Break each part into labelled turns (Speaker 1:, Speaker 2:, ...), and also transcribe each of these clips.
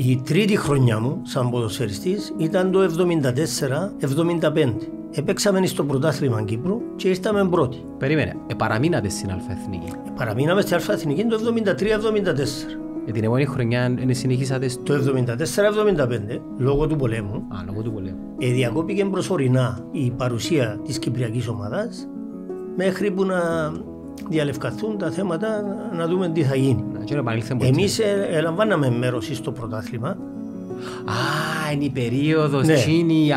Speaker 1: Η τρίτη χρονιά μου σαν ποδοσφαιριστής ήταν το 1974-1975. Επέξαμε στο πρωτάθλημα Κύπρου και ήρθαμε πρώτοι. Περίμενε, επαραμείνατε στην Αλφαεθνική. Επαραμείναμε στην Αλφαεθνική το 1973-1974. Ε, την επόμενη χρονιά είναι συνεχίσατε Το 1974-1975, λόγω του πολέμου, Α, λόγω του πολέμου. Ε, διακόπηκε προσωρινά η παρουσία της Κυπριακής ομάδας μέχρι που να διαλευκαθούν τα θέματα να δούμε τι θα γίνει. Εμείς ελαμβάναμε ε, μέρος στο πρωτάθλημα. Α,
Speaker 2: είναι η περίοδος ναι. τσίνη,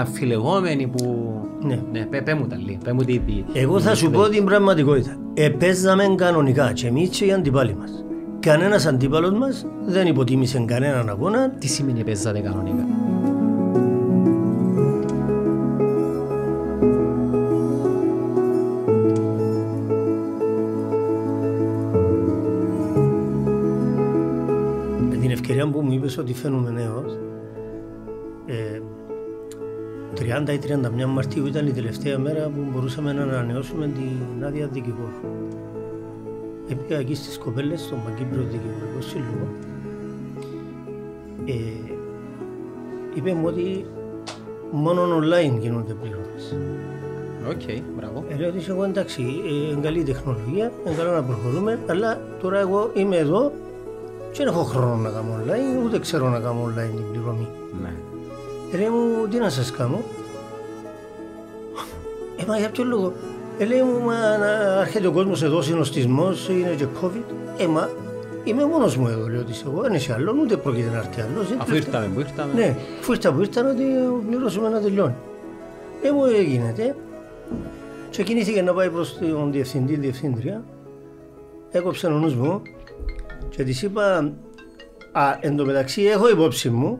Speaker 2: η που... Ναι. ναι πέ, μου τα λέει, πέ μου τι... Εγώ θα σου πω
Speaker 1: την πραγματικότητα. Επέζαμε κανονικά και εμείς και οι αντιπάλοι μας. Κανένας αντίπαλος μας δεν υποτίμησε κανέναν αγώνα.
Speaker 2: Τι σημαίνει επέζατε κανονικά.
Speaker 1: εμπειρία που μου είπες ότι φαίνομαι νέος, ε, 30 ή 31 Μαρτίου ήταν η τελευταία μέρα που μπορούσαμε να ανανεώσουμε την άδεια δικηγόρου. Έπια εκεί στις κοπέλες στο Μαγκύπριο Δικηγορικό Σύλλογο. Ε, είπε μου ότι μόνο online γίνονται πληρώμες. Οκ, μπράβο. Ε, λέω ότι εγώ εντάξει, ε, είναι καλή τεχνολογία, είναι καλό να προχωρούμε, αλλά τώρα εγώ είμαι εδώ δεν έχω χρόνο να κάνω online, ούτε ξέρω να κάνω online την πληρωμή. Ναι. Λέει μου, τι να σας κάνω. Ε, μα για ποιο λόγο. Ε, λέει μου, μα έρχεται ο κόσμος εδώ, συνοστισμός, είναι και COVID. Ε, μα είμαι μόνος μου εδώ, λέω εγώ. Δεν είσαι άλλον, ούτε πρόκειται να έρθει άλλος. Αφού ήρθαμε
Speaker 2: που ήρθαμε. Ναι,
Speaker 1: αφού ήρθαμε που ήρθαμε, ότι πληρώσουμε να τελειώνει. Ε, μου έγινε. Ε, και να πάει προς τον διευθυντή, διευθύντρια. Έκοψε ο νους μου και της είπα α, εν τω μεταξύ έχω υπόψη μου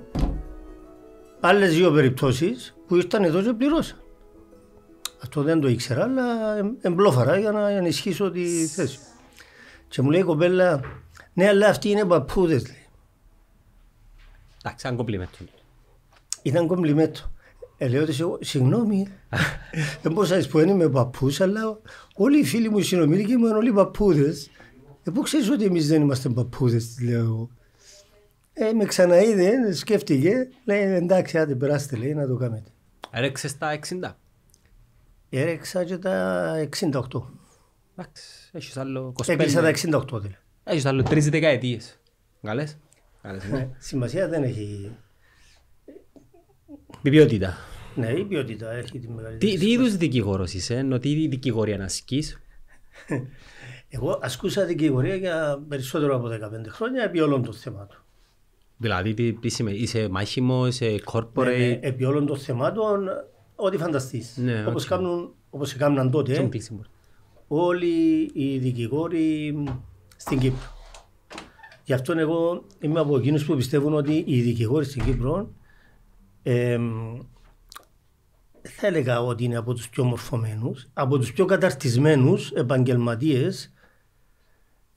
Speaker 1: άλλες δύο περιπτώσεις που ήρθαν εδώ και πληρώσα. Αυτό δεν το ήξερα, αλλά εμπλόφαρα για να ενισχύσω τη θέση. Και μου λέει η κοπέλα, ναι, αλλά αυτοί είναι παππούδες. Εντάξει, ήταν κομπλιμέτο. Ήταν κομπλιμέτο. Ε, λέω ότι συγγνώμη, δεν μπορούσα να πω είμαι παππούς, αλλά όλοι οι φίλοι μου, οι μου είναι όλοι παππούδες. Ε, πού ξέρεις ότι εμείς δεν είμαστε παππούδες, τη λέω εγώ. Ε, με ξαναείδε, σκέφτηκε, λέει εντάξει, άντε περάστε, λέει να το κάνετε.
Speaker 2: Έρεξε τα 60.
Speaker 1: Έρεξα και τα 68.
Speaker 2: Εντάξει, έχεις άλλο 25. Έκλεισα τα 68 δηλαδή. Έχεις άλλο τρεις δεκαετίες. Καλές. Ναι. ναι. Σημασία δεν έχει. Η ποιότητα. Ναι, η
Speaker 1: ποιότητα έχει τη μεγαλύτερη. Τι, τι είδους
Speaker 2: δικηγόρος είσαι, ενώ τι δικηγόρια να σκίσει.
Speaker 1: Εγώ ασκούσα δικηγορία για περισσότερο από 15 χρόνια επί όλων των θεμάτων.
Speaker 2: Δηλαδή, τι είσαι, είσαι μάχημος, είσαι corporate. Ναι, ναι,
Speaker 1: επί όλων των θεμάτων, ό,τι φανταστείς. Ναι, Όπως έκαναν τότε όλοι οι δικηγόροι στην Κύπρο. Γι' αυτό εγώ είμαι από εκείνους που πιστεύουν ότι οι δικηγόροι στην Κύπρο ε, θα έλεγα ότι είναι από τους πιο μορφωμένους, από τους πιο καταρτισμένους επαγγελματίες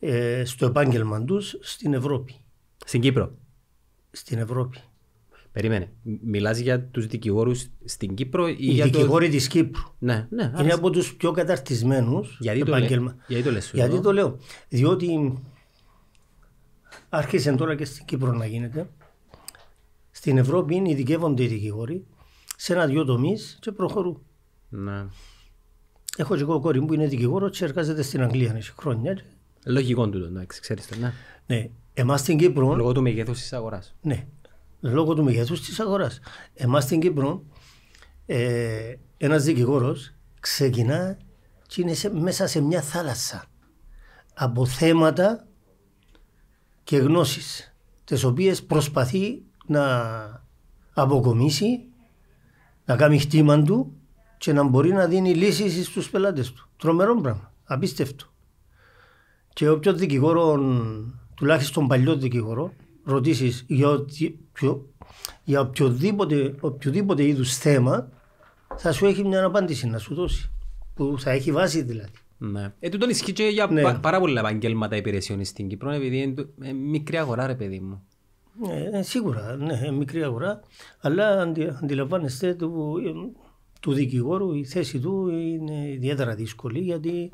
Speaker 1: ε, στο επάγγελμα τους στην Ευρώπη. Στην Κύπρο. Στην
Speaker 2: Ευρώπη. Περίμενε. Μιλάς για τους δικηγόρους στην Κύπρο ή Οι για δικηγόροι το... της Κύπρου. Ναι, ναι. Είναι
Speaker 1: από τους πιο καταρτισμένους
Speaker 2: Γιατί, επάγγελμα... το λέ... Γιατί το λες, Γιατί το
Speaker 1: λέω. Διότι άρχισε τώρα και στην Κύπρο να γίνεται. Στην Ευρώπη είναι ειδικεύονται οι δικηγόροι σε ένα-δυο τομείς και προχωρούν. Ναι. Έχω και εγώ κόρη μου που είναι δικηγόρο και εργάζεται στην Αγγλία. χρόνια.
Speaker 2: Λογικό τούτο, να ξέρεις το, ναι. Ναι, εμάς στην Κύπρο... Λόγω του μεγέθους της αγοράς.
Speaker 1: Ναι, λόγω του μεγέθους της αγοράς. Εμάς στην Κύπρο, ε, ένας δικηγόρος ξεκινά και είναι σε, μέσα σε μια θάλασσα από θέματα και γνώσεις τις οποίες προσπαθεί να αποκομίσει, να κάνει χτήμα του και να μπορεί να δίνει λύσεις στους πελάτες του. Τρομερό πράγμα, απίστευτο και όποιο δικηγόρο, τουλάχιστον παλιός δικηγόρο, ρωτήσεις για, για οποιοδήποτε, οποιοδήποτε είδους θέμα, θα σου έχει μια απάντηση να σου δώσει. Που θα έχει βάση δηλαδή.
Speaker 2: Ναι. Ε, τούτον ισχύει και για ναι. πάρα πολλά επαγγέλματα υπηρεσιών στην Κύπρο, επειδή είναι ε, μικρή αγορά, ρε παιδί μου.
Speaker 1: Ναι, ε, σίγουρα, ναι, ε, μικρή αγορά. Αλλά αντι, αντιλαμβάνεστε του, του δικηγόρου η θέση του είναι ιδιαίτερα δύσκολη γιατί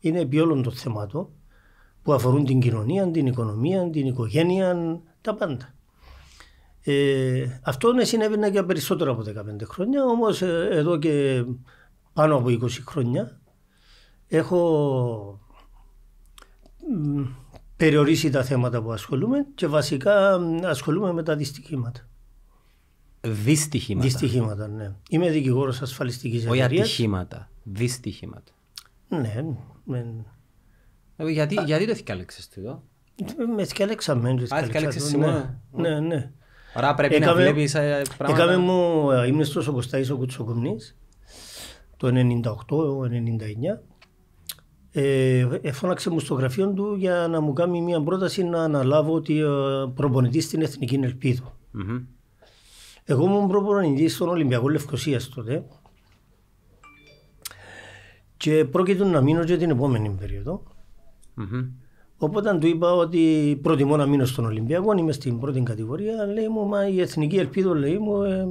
Speaker 1: είναι επί όλων των θεμάτων που αφορούν την κοινωνία, την οικονομία, την οικογένεια, τα πάντα. Ε, αυτό ναι, συνέβαινε για περισσότερο από 15 χρόνια, όμως ε, εδώ και πάνω από 20 χρόνια έχω περιορίσει τα θέματα που ασχολούμαι και βασικά ασχολούμαι με τα δυστυχήματα.
Speaker 2: Δυστυχήματα. Δυστυχήματα, ναι.
Speaker 1: Είμαι δικηγόρος
Speaker 2: ασφαλιστικής εταιρεία. Όχι ατυχήματα. Δυστυχήματα.
Speaker 1: Ναι, ναι. Ε, γιατί,
Speaker 2: γιατί το θυκάλεξες το
Speaker 1: Με θυκάλεξα με το Ναι, ναι.
Speaker 2: Άρα πρέπει να βλέπεις ε, πράγματα. Έκαμε
Speaker 1: μου, ήμουν ε, στο Σοκοστάι ο Κουτσοκομνής το 1998 99 εφώναξε μου στο γραφείο του για να μου κάνει μια πρόταση να αναλάβω ότι προπονητής στην εθνικη Ελπίδα. Εγώ ήμουν προπονητής στον Ολυμπιακό Λευκοσίας τότε και πρόκειται να μείνω για την επόμενη περίοδο. Οπότε του είπα ότι προτιμώ να μείνω στον Ολυμπιακό, είμαι στην πρώτη κατηγορία. Λέει μου, μα η εθνική ελπίδα λέει μου, ε,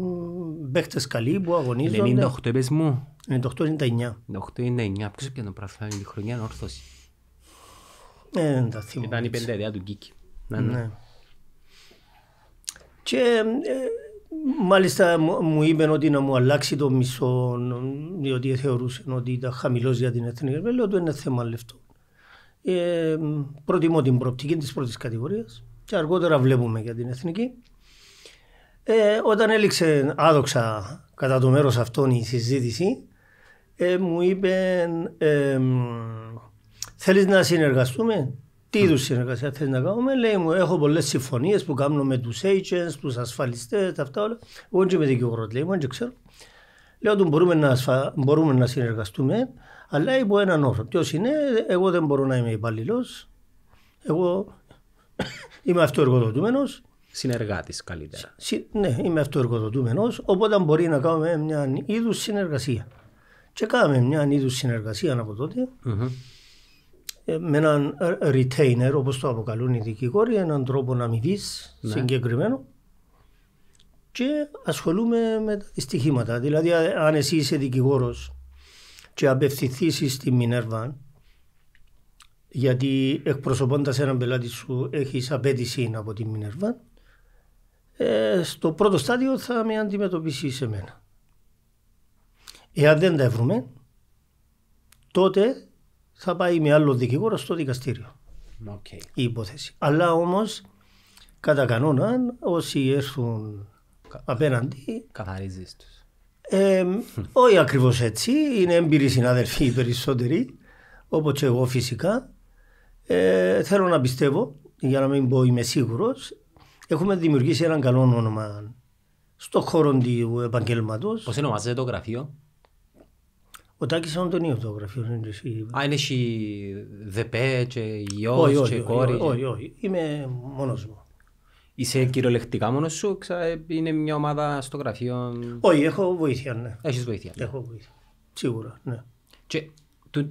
Speaker 1: παίχτες καλοί που αγωνίζονται.
Speaker 2: 98 πες μου. 98-99. 98-99. Ποιος το πράγμα τη χρονιά όρθωση. Ε, δεν τα θυμώ. Ήταν η πενταετία του Κίκη. ναι. ναι.
Speaker 1: Και ε, μάλιστα μου είπαν ότι να μου αλλάξει το μισό, διότι θεωρούσαν ότι ήταν χαμηλός για την εθνική. Λέω ότι είναι θέμα λεφτό. Ε, προτιμώ την προοπτική της πρώτης κατηγορίας και αργότερα βλέπουμε για την εθνική. Ε, όταν έληξε άδοξα κατά το μέρος αυτών η συζήτηση, ε, μου είπε ε, θέλεις να συνεργαστούμε. Τι είδους συνεργασία θέλεις να κάνουμε, λέει μου. Έχω πολλές συμφωνίες που κάνω με τους agents, τους ασφαλιστές, αυτά όλα. Εγώ δεν είμαι δικηγόρο, λέει μου, δεν ξέρω. Λέω ότι μπορούμε να, ασφα... μπορούμε να συνεργαστούμε. Αλλά υπό έναν όρο. Ποιος είναι, εγώ δεν μπορώ να είμαι υπαλληλό. Εγώ είμαι αυτοεργοδοτούμενος. Συνεργάτης καλύτερα. Συ, ναι, είμαι αυτοεργοδοτούμενος. Οπότε μπορεί να κάνουμε μια είδους συνεργασία. Και κάναμε μια είδους συνεργασία από τότε. Mm-hmm. Με έναν retainer, όπως το αποκαλούν οι δικηγόροι, έναν τρόπο να ναι. συγκεκριμένο. Και ασχολούμαι με τα στοιχήματα. Δηλαδή, αν εσύ είσαι δικηγόρος και απευθυνθεί στην Μινέρβα, γιατί εκπροσωπώντας έναν πελάτη σου έχεις απέτηση από την Μινέρβα, ε, στο πρώτο στάδιο θα με αντιμετωπίσεις σε μένα. Εάν δεν τα βρούμε, τότε θα πάει με άλλο δικηγόρο στο δικαστήριο okay. η υπόθεση. Αλλά όμως, κατά κανόνα, όσοι έρθουν απέναντι, καθαρίζεις τους. Ε, όχι ακριβώς έτσι. Είναι έμπειροι συνάδελφοι οι περισσότεροι, όπως και εγώ φυσικά. Ε, θέλω να πιστεύω, για να μην πω είμαι σίγουρος, έχουμε δημιουργήσει έναν καλό
Speaker 2: όνομα στον χώρο του επαγγελματό. Πώς ονομάζεται το γραφείο,
Speaker 1: Ο Τάκης Αντωνίου το γραφείο.
Speaker 2: Α, είναι εσύ δεπέ, και γιο, και κόρη. Όχι, όχι. Είμαι μόνος μου. Είσαι ναι. κυριολεκτικά μόνος σου, ξα... Ε, είναι μια ομάδα στο γραφείο. Όχι, έχω βοήθεια, ναι. Έχεις βοήθεια. Ναι. Έχω βοήθεια. Σίγουρα, ναι. Και,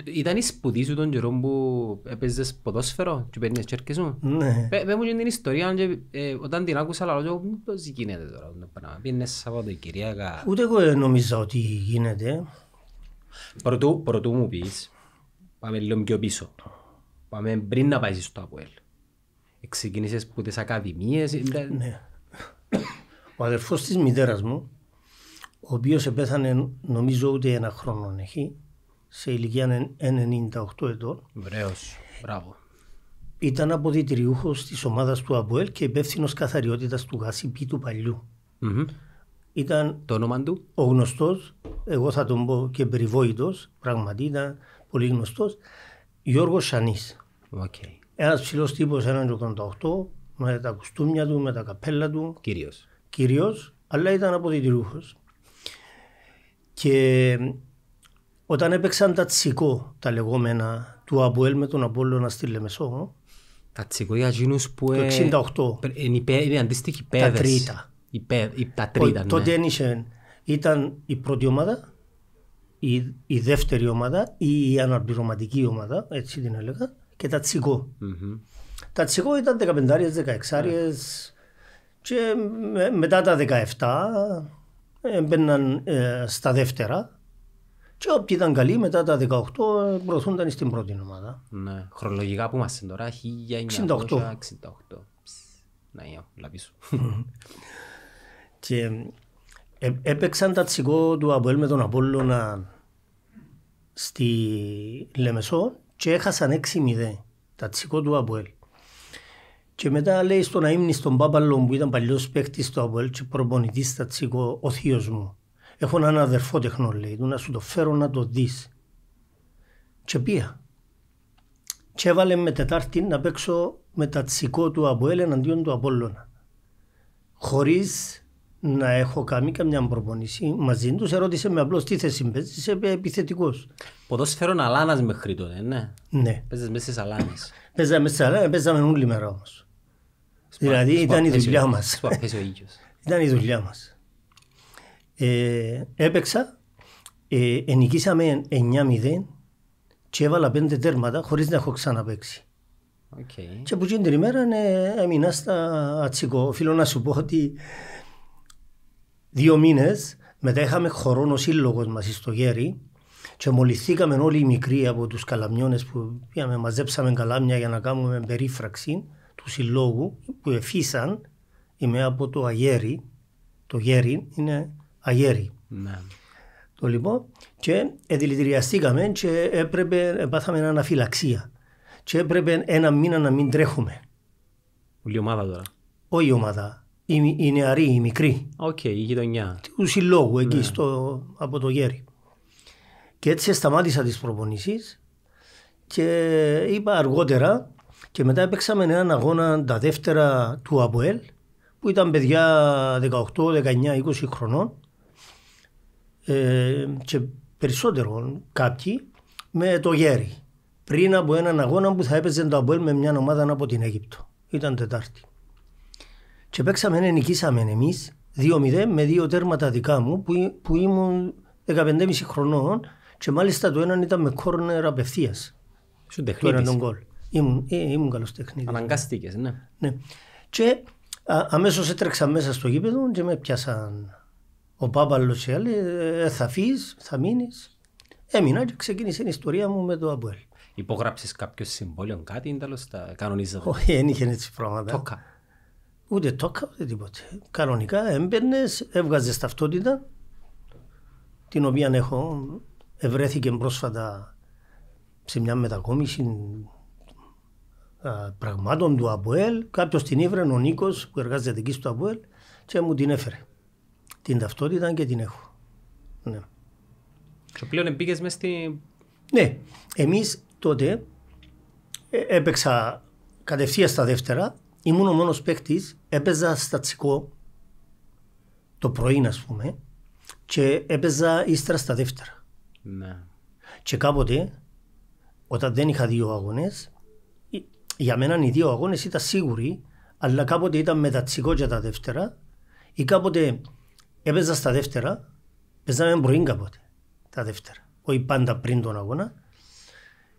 Speaker 2: ήταν η σπουδή σου τον καιρό που έπαιζες ποδόσφαιρο και παίρνεις τσέρκε σου. Ναι. Πε, μου και την ιστορία, και, ε, όταν την άκουσα, αλλά λέω πώς γίνεται τώρα. Πήγαινε Σαββατοκυριακά. Ούτε
Speaker 1: εγώ νόμιζα ότι γίνεται.
Speaker 2: Πρωτού, πρωτού μου πεις, πάμε λίγο πιο πίσω. Πάμε πριν να πάει στο Αποέλ. Ξεκίνησες από τις ακαδημίες. Ε, ναι. Ο αδερφός της μητέρας μου, ο οποίος επέθανε νομίζω ούτε ένα
Speaker 1: χρόνο έχει, σε ηλικία 98 ετών.
Speaker 2: Βρέω. μπράβο.
Speaker 1: Ήταν αποδητηριούχος της ομάδας του ΑΠΟΕΛ και υπεύθυνος καθαριότητας του γασιπί του παλιου Ήταν το όνομα του. ο γνωστός, εγώ θα τον πω και περιβόητος, πραγματικά πολύ γνωστός, Γιώργος Σανής. Okay. Ένας ψηλός τύπος 88 με τα κουστούμια του, με τα καπέλα του. Κυρίω. Κυρίω, αλλά ήταν αποδητηρούχος. Και όταν έπαιξαν τα τσικό, τα λεγόμενα του Αμποέλ με τον Απόλλωνα στη μεσό.
Speaker 2: Τα τσικό για εκείνους που. Το 68.
Speaker 1: Ε- είναι αντίστοιχη πέδε. Τα τρίτα. Η
Speaker 2: τα τρίτα. Ο, ναι. Τότε
Speaker 1: ένιξε, ήταν η πρώτη ομάδα, η, η δεύτερη ομάδα ή η αναπληρωματική ομάδα, έτσι την έλεγα και τα τσικό. Mm-hmm. Τα τσικό ήταν 15-16 και μετά τα 17 έμπαιναν ε, στα δεύτερα και όποιοι ήταν καλοί μετά τα 18 προωθούνταν στην πρώτη ομάδα.
Speaker 2: Ναι. Χρονολογικά που είμαστε τώρα, 1968. 68. Να
Speaker 1: και ε, έπαιξαν τα τσικό του Αποέλ με τον Απόλλωνα στη Λεμεσό και έχασαν 6-0 τα τσικό του Αποέλ. Και μετά λέει στον αείμνη στον Πάπαλο που ήταν παλιός παίχτη του Αποέλ και προπονητής τα τσικό ο θείος μου. Έχω έναν αδερφό τεχνό λέει του να σου το φέρω να το δεις. Και πήγα. Και έβαλε με Τετάρτη να παίξω με τα τσικό του Αποέλ εναντίον του Απόλλωνα. Χωρίς να έχω κάνει καμιά προπονήση μαζί τους. Ερώτησε με απλώς τι θέση παίζεις, είσαι επιθετικός. Ποδόσφαιρο αλάνας μέχρι τότε, ναι. Ναι. Παίζεις μέσα στις αλάνες. Παίζαμε μέσα στις αλάνες, παίζαμε όλη μέρα όμως.
Speaker 2: Δηλαδή ήταν η δουλειά μας.
Speaker 1: Ήταν η δουλειά μας. Ε, έπαιξα, ε, ενοικήσαμε 9-0 και έβαλα πέντε τέρματα χωρίς να έχω ξαναπαίξει. Okay. Και από την ημέρα ναι, έμεινα στα ατσικό. Οφείλω να σου πω ότι δύο μήνες μετά είχαμε χωρών ο σύλλογος μας στο Γέρι και μολυθήκαμε όλοι οι μικροί από τους καλαμιώνες που πήγαμε, μαζέψαμε καλάμια για να κάνουμε περίφραξη του συλλόγου που εφήσαν είμαι από το Αγέρι το Γέρι είναι Αγέρι ναι. το λοιπόν και εδηλητηριαστήκαμε και έπρεπε πάθαμε αναφυλαξία και έπρεπε ένα μήνα να μην τρέχουμε
Speaker 2: Όλη ομάδα τώρα. Όχι ομάδα
Speaker 1: οι, οι νεαροί,
Speaker 2: οι μικροί. Οκ, okay, η γειτονιά.
Speaker 1: Του συλλόγου εκεί ναι. στο, από το γέρι. Και έτσι σταμάτησα τις προπονήσεις και είπα αργότερα και μετά έπαιξαμε έναν αγώνα τα δεύτερα του ΑΠΟΕΛ που ήταν παιδιά 18, 19, 20 χρονών ε, και περισσότερο κάποιοι με το γέρι πριν από έναν αγώνα που θα έπαιζε το ΑΠΟΕΛ με μια ομάδα από την Αίγυπτο. Ήταν Τετάρτη. Και παίξαμε, ναι, νικήσαμε εμείς 2-0 με δύο τέρματα δικά μου που, που ήμουν 15,5 χρονών και μάλιστα το έναν ήταν με κόρνερ απευθείας. Σου τεχνίτης. Το γκολ. Ήμουν, ε, ήμουν καλός τεχνίτης. Αναγκάστηκες, ναι. ναι. Και αμέσως έτρεξα μέσα στο γήπεδο και με πιάσαν ο Πάπαλος και άλλοι. Ε, θα φύγεις, θα μείνεις. Έμεινα και ξεκίνησε η ιστορία μου με το Αμπουέλ.
Speaker 2: Υπογράψεις κάποιο συμβόλαιο, κάτι ή τέλος τα Όχι, δεν είχε έτσι πράγματα.
Speaker 1: Ούτε τόκα, ούτε τίποτε. Κανονικά έμπαινε, έβγαζες ταυτότητα, την οποία έχω, ευρέθηκε πρόσφατα σε μια μετακόμιση πραγμάτων του ΑΠΟΕΛ. Κάποιος την ήβρε, ο Νίκος που εργάζεται εκεί στο ΑΠΟΕΛ, και μου την έφερε. Την ταυτότητα και την έχω. Ναι.
Speaker 2: Και πλέον μπήκε μέσα στη.
Speaker 1: Ναι, εμείς τότε ε, έπαιξα κατευθείαν στα δεύτερα ήμουν ο μόνος παίκτης, έπαιζα στατσικό το πρωί ας πούμε και έπαιζα ύστερα στα δεύτερα. Ναι. Και κάποτε όταν δεν είχα δύο αγώνες ε, για μένα οι δύο αγώνες ήταν σίγουροι αλλά κάποτε ήταν με τα τσικό για τα δεύτερα ή κάποτε έπαιζα στα δεύτερα παίζαμε πρωί κάποτε τα δεύτερα όχι πάντα πριν τον αγώνα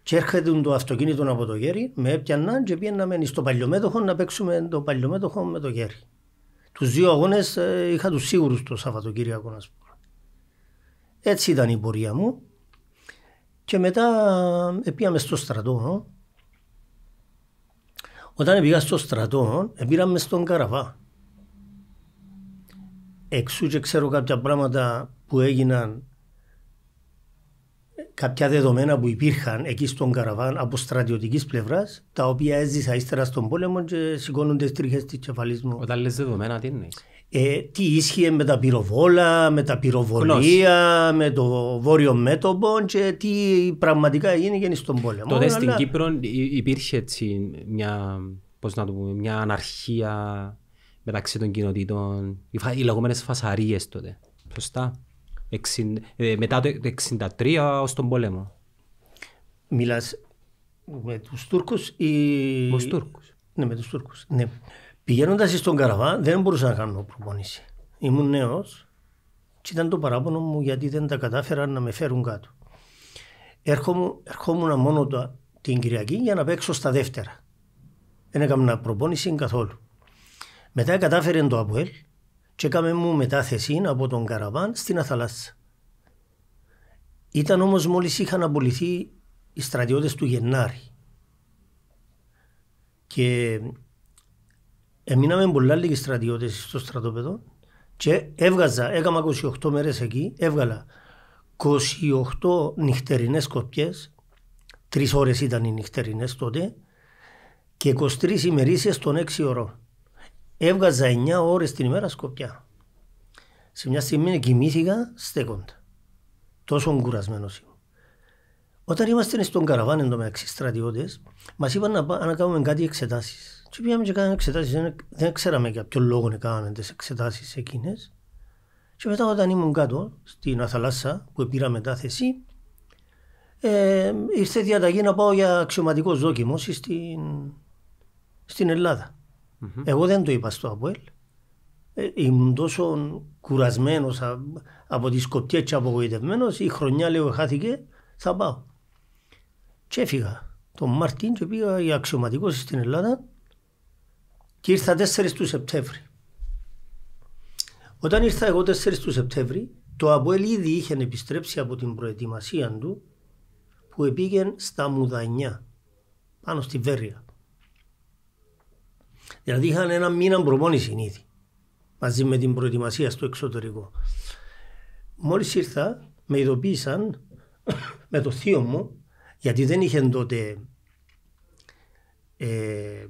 Speaker 1: και έρχεται το αυτοκίνητο από το γέρι, με έπιαναν και πήγαμε στο παλιομέτωχο να παίξουμε το παλιομέτωχο με το γέρι. Τους δύο αγώνες ε, είχα τους σίγουρους το Σαββατοκύριακο να πούμε. Έτσι ήταν η πορεία μου. Και μετά ε, πήγαμε στο στρατό. Ε. Όταν πήγα στο στρατό, πήγαμε στον Καραβά. Εξού και ξέρω κάποια πράγματα που έγιναν κάποια δεδομένα που υπήρχαν εκεί στον Καραβάν από στρατιωτικής πλευράς, τα οποία έζησα ύστερα στον πόλεμο και σηκώνονται τρίχε τη κεφαλή μου. Όταν λες δεδομένα, τι είναι. Ε, τι ίσχυε με τα πυροβόλα, με τα πυροβολία, με το βόρειο μέτωπο και τι πραγματικά έγινε στον πόλεμο. Τότε αλλά... στην
Speaker 2: Κύπρο υπήρχε έτσι μια, πώς να το πούμε, μια αναρχία μεταξύ των κοινοτήτων, οι λεγόμενες φασαρίες τότε. Σωστά. Ε, μετά το 1963 ως τον πόλεμο. Μιλάς
Speaker 1: με τους Τούρκους ή... Με τους Τούρκους. Ναι, με τους Τούρκους. Ναι. Πηγαίνοντας στον Καραβά δεν μπορούσα να κάνω προπονήση. Ήμουν νέος και ήταν το παράπονο μου γιατί δεν τα κατάφεραν να με φέρουν κάτω. Έρχομαι, έρχομουν μόνο το, την Κυριακή για να παίξω στα δεύτερα. Δεν έκανα προπόνηση καθόλου. Μετά κατάφερε το Αποέλ και έκαμε μου μετάθεση από τον καραβάν στην Αθαλάσσα. Ήταν όμως μόλις είχαν απολυθεί οι στρατιώτες του Γενάρη. Και εμείναμε πολλά λίγοι στρατιώτες στο στρατόπεδο και έβγαζα, έκανα 28 μέρες εκεί, έβγαλα 28 νυχτερινές κοπιές, τρεις ώρες ήταν οι νυχτερινές τότε, και 23 ημερήσεις των 6 ώρων έβγαζα 9 ώρες την ημέρα σκοπιά. Σε μια στιγμή κοιμήθηκα στέκοντα. Τόσο κουρασμένος ήμουν. Όταν ήμασταν στον καραβάν εν τω μεταξύ στρατιώτες, μας είπαν να, πά, να κάνουμε κάτι εξετάσεις. Και πήγαμε και κάναμε εξετάσεις. Δεν, δεν ξέραμε για ποιο λόγο να κάναμε τις εξετάσεις εκείνες. Και μετά, όταν ήμουν κάτω στην Αθαλάσσα που πήρα μετάθεση, ε, ήρθε διαταγή να πάω για αξιωματικός δόκιμος στην, στην Ελλάδα. Mm-hmm. Εγώ δεν το είπα στο Αποέλ. Ε, ήμουν τόσο κουρασμένος από τη σκοπιά και απογοητευμένος. Η χρονιά λέω χάθηκε, θα πάω. Και έφυγα τον Μάρτιν και πήγα για αξιωματικός στην Ελλάδα και ήρθα 4 του Σεπτέμβρη. Όταν ήρθα εγώ 4 του Σεπτέμβρη, το Αποέλ ήδη είχε επιστρέψει από την προετοιμασία του που πήγαινε στα Μουδανιά, πάνω στη Βέρεια. Δηλαδή είχαν ένα μήνα προπόνηση ήδη, μαζί με την προετοιμασία στο εξωτερικό. Μόλις ήρθα, με ειδοποίησαν με το θείο μου, γιατί δεν είχε τότε ε,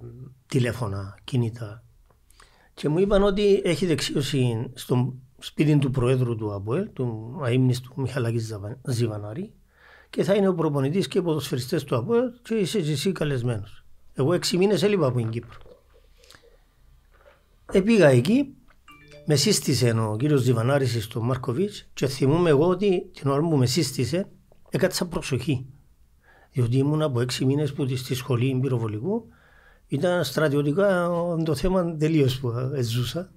Speaker 1: τηλέφωνα, κινητά. Και μου είπαν ότι έχει δεξίωση στο σπίτι του Προέδρου του ΑΠΟΕ, του αίμνη του Μιχαλάκης Ζιβανάρη, και θα είναι ο προπονητής και οι ποδοσφαιριστές του ΑΠΟΕ και είσαι εσύ καλεσμένος. Εγώ έξι μήνες έλειπα από την Κύπρο. Επήγα εκεί, με σύστησε ο κύριος Ζιβανάρη στο Μάρκοβιτ και θυμούμαι εγώ ότι την ώρα που με σύστησε, έκατσα προσοχή. Διότι ήμουν από έξι μήνες που στη σχολή πυροβολικού ήταν στρατιωτικά το θέμα τελείως που ζούσα.